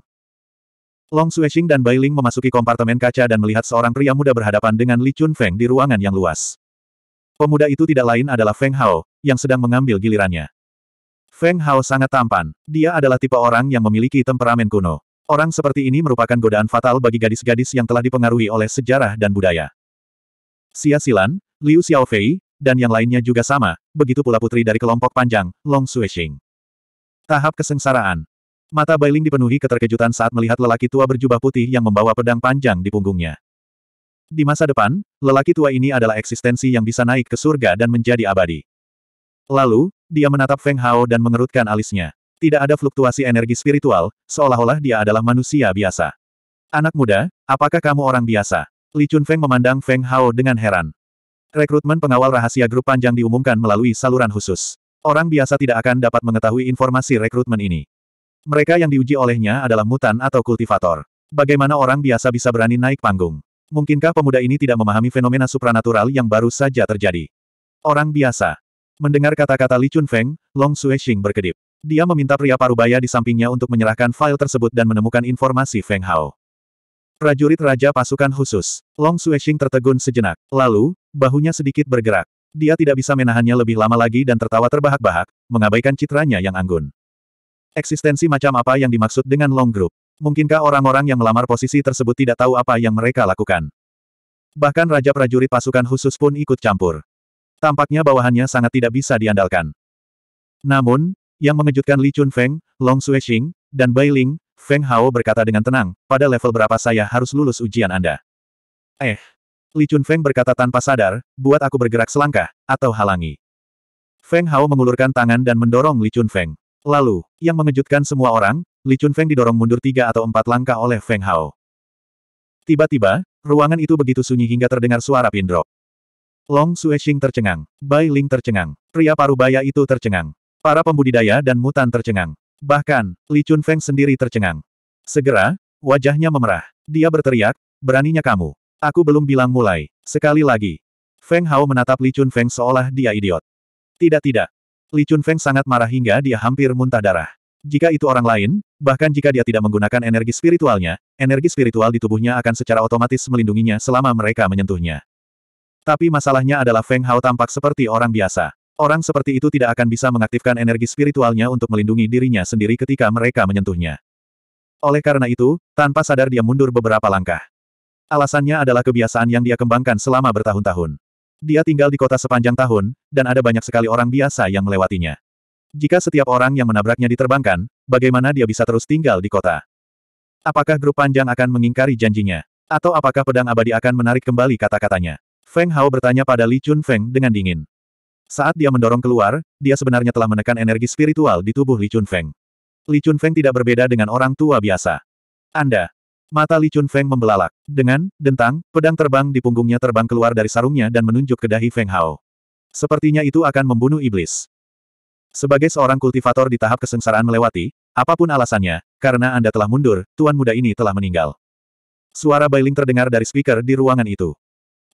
Long Xuexing dan Bailing memasuki kompartemen kaca dan melihat seorang pria muda berhadapan dengan Li Chunfeng di ruangan yang luas. Pemuda itu tidak lain adalah Feng Hao, yang sedang mengambil gilirannya. Feng Hao sangat tampan. Dia adalah tipe orang yang memiliki temperamen kuno. Orang seperti ini merupakan godaan fatal bagi gadis-gadis yang telah dipengaruhi oleh sejarah dan budaya. Sia Silan, Liu Xiaofei, dan yang lainnya juga sama, begitu pula putri dari kelompok panjang, Long Xuexing. Tahap kesengsaraan. Mata Bailing dipenuhi keterkejutan saat melihat lelaki tua berjubah putih yang membawa pedang panjang di punggungnya. Di masa depan, lelaki tua ini adalah eksistensi yang bisa naik ke surga dan menjadi abadi. Lalu, dia menatap Feng Hao dan mengerutkan alisnya. Tidak ada fluktuasi energi spiritual, seolah-olah dia adalah manusia biasa. Anak muda, apakah kamu orang biasa? Li Chun Feng memandang Feng Hao dengan heran. Rekrutmen pengawal rahasia grup panjang diumumkan melalui saluran khusus. Orang biasa tidak akan dapat mengetahui informasi rekrutmen ini. Mereka yang diuji olehnya adalah mutan atau kultivator. Bagaimana orang biasa bisa berani naik panggung? Mungkinkah pemuda ini tidak memahami fenomena supranatural yang baru saja terjadi? Orang biasa. Mendengar kata-kata Li Chunfeng, Long Xuexing berkedip. Dia meminta pria parubaya di sampingnya untuk menyerahkan file tersebut dan menemukan informasi Feng Hao. Prajurit Raja Pasukan Khusus. Long Xuexing tertegun sejenak. Lalu, Bahunya sedikit bergerak. Dia tidak bisa menahannya lebih lama lagi dan tertawa terbahak-bahak, mengabaikan citranya yang anggun. Eksistensi macam apa yang dimaksud dengan long group? Mungkinkah orang-orang yang melamar posisi tersebut tidak tahu apa yang mereka lakukan? Bahkan Raja Prajurit pasukan khusus pun ikut campur. Tampaknya bawahannya sangat tidak bisa diandalkan. Namun, yang mengejutkan Li Chun Feng, Long Xing, dan Bai Ling, Feng Hao berkata dengan tenang, pada level berapa saya harus lulus ujian Anda? Eh, Li Feng berkata tanpa sadar, buat aku bergerak selangkah, atau halangi. Feng Hao mengulurkan tangan dan mendorong Li Feng. Lalu, yang mengejutkan semua orang, Li Feng didorong mundur tiga atau empat langkah oleh Feng Hao. Tiba-tiba, ruangan itu begitu sunyi hingga terdengar suara pindrop. Long Suexing tercengang, Bai Ling tercengang, pria parubaya itu tercengang, para pembudidaya dan mutan tercengang. Bahkan, Li Feng sendiri tercengang. Segera, wajahnya memerah. Dia berteriak, beraninya kamu. Aku belum bilang mulai. Sekali lagi. Feng Hao menatap Li Chun Feng seolah dia idiot. Tidak tidak. Li Chun Feng sangat marah hingga dia hampir muntah darah. Jika itu orang lain, bahkan jika dia tidak menggunakan energi spiritualnya, energi spiritual di tubuhnya akan secara otomatis melindunginya selama mereka menyentuhnya. Tapi masalahnya adalah Feng Hao tampak seperti orang biasa. Orang seperti itu tidak akan bisa mengaktifkan energi spiritualnya untuk melindungi dirinya sendiri ketika mereka menyentuhnya. Oleh karena itu, tanpa sadar dia mundur beberapa langkah. Alasannya adalah kebiasaan yang dia kembangkan selama bertahun-tahun. Dia tinggal di kota sepanjang tahun, dan ada banyak sekali orang biasa yang melewatinya. Jika setiap orang yang menabraknya diterbangkan, bagaimana dia bisa terus tinggal di kota? Apakah grup panjang akan mengingkari janjinya? Atau apakah pedang abadi akan menarik kembali kata-katanya? Feng Hao bertanya pada Li Chun Feng dengan dingin. Saat dia mendorong keluar, dia sebenarnya telah menekan energi spiritual di tubuh Li Chun Feng. Li Chun Feng tidak berbeda dengan orang tua biasa. Anda, Mata Li Chun Feng membelalak. Dengan, dentang, pedang terbang di punggungnya terbang keluar dari sarungnya dan menunjuk ke dahi Feng Hao. Sepertinya itu akan membunuh iblis. Sebagai seorang kultivator di tahap kesengsaraan melewati, apapun alasannya, karena Anda telah mundur, tuan muda ini telah meninggal. Suara Bailing terdengar dari speaker di ruangan itu.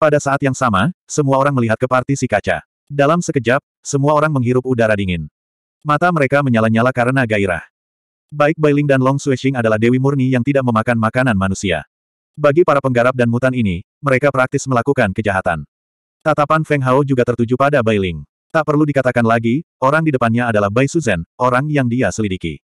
Pada saat yang sama, semua orang melihat ke partisi kaca. Dalam sekejap, semua orang menghirup udara dingin. Mata mereka menyala-nyala karena gairah. Baik Bailing dan Long Xuexing adalah dewi murni yang tidak memakan makanan manusia. Bagi para penggarap dan mutan ini, mereka praktis melakukan kejahatan. Tatapan Feng Hao juga tertuju pada Bailing. Tak perlu dikatakan lagi, orang di depannya adalah Bai Suzhen, orang yang dia selidiki.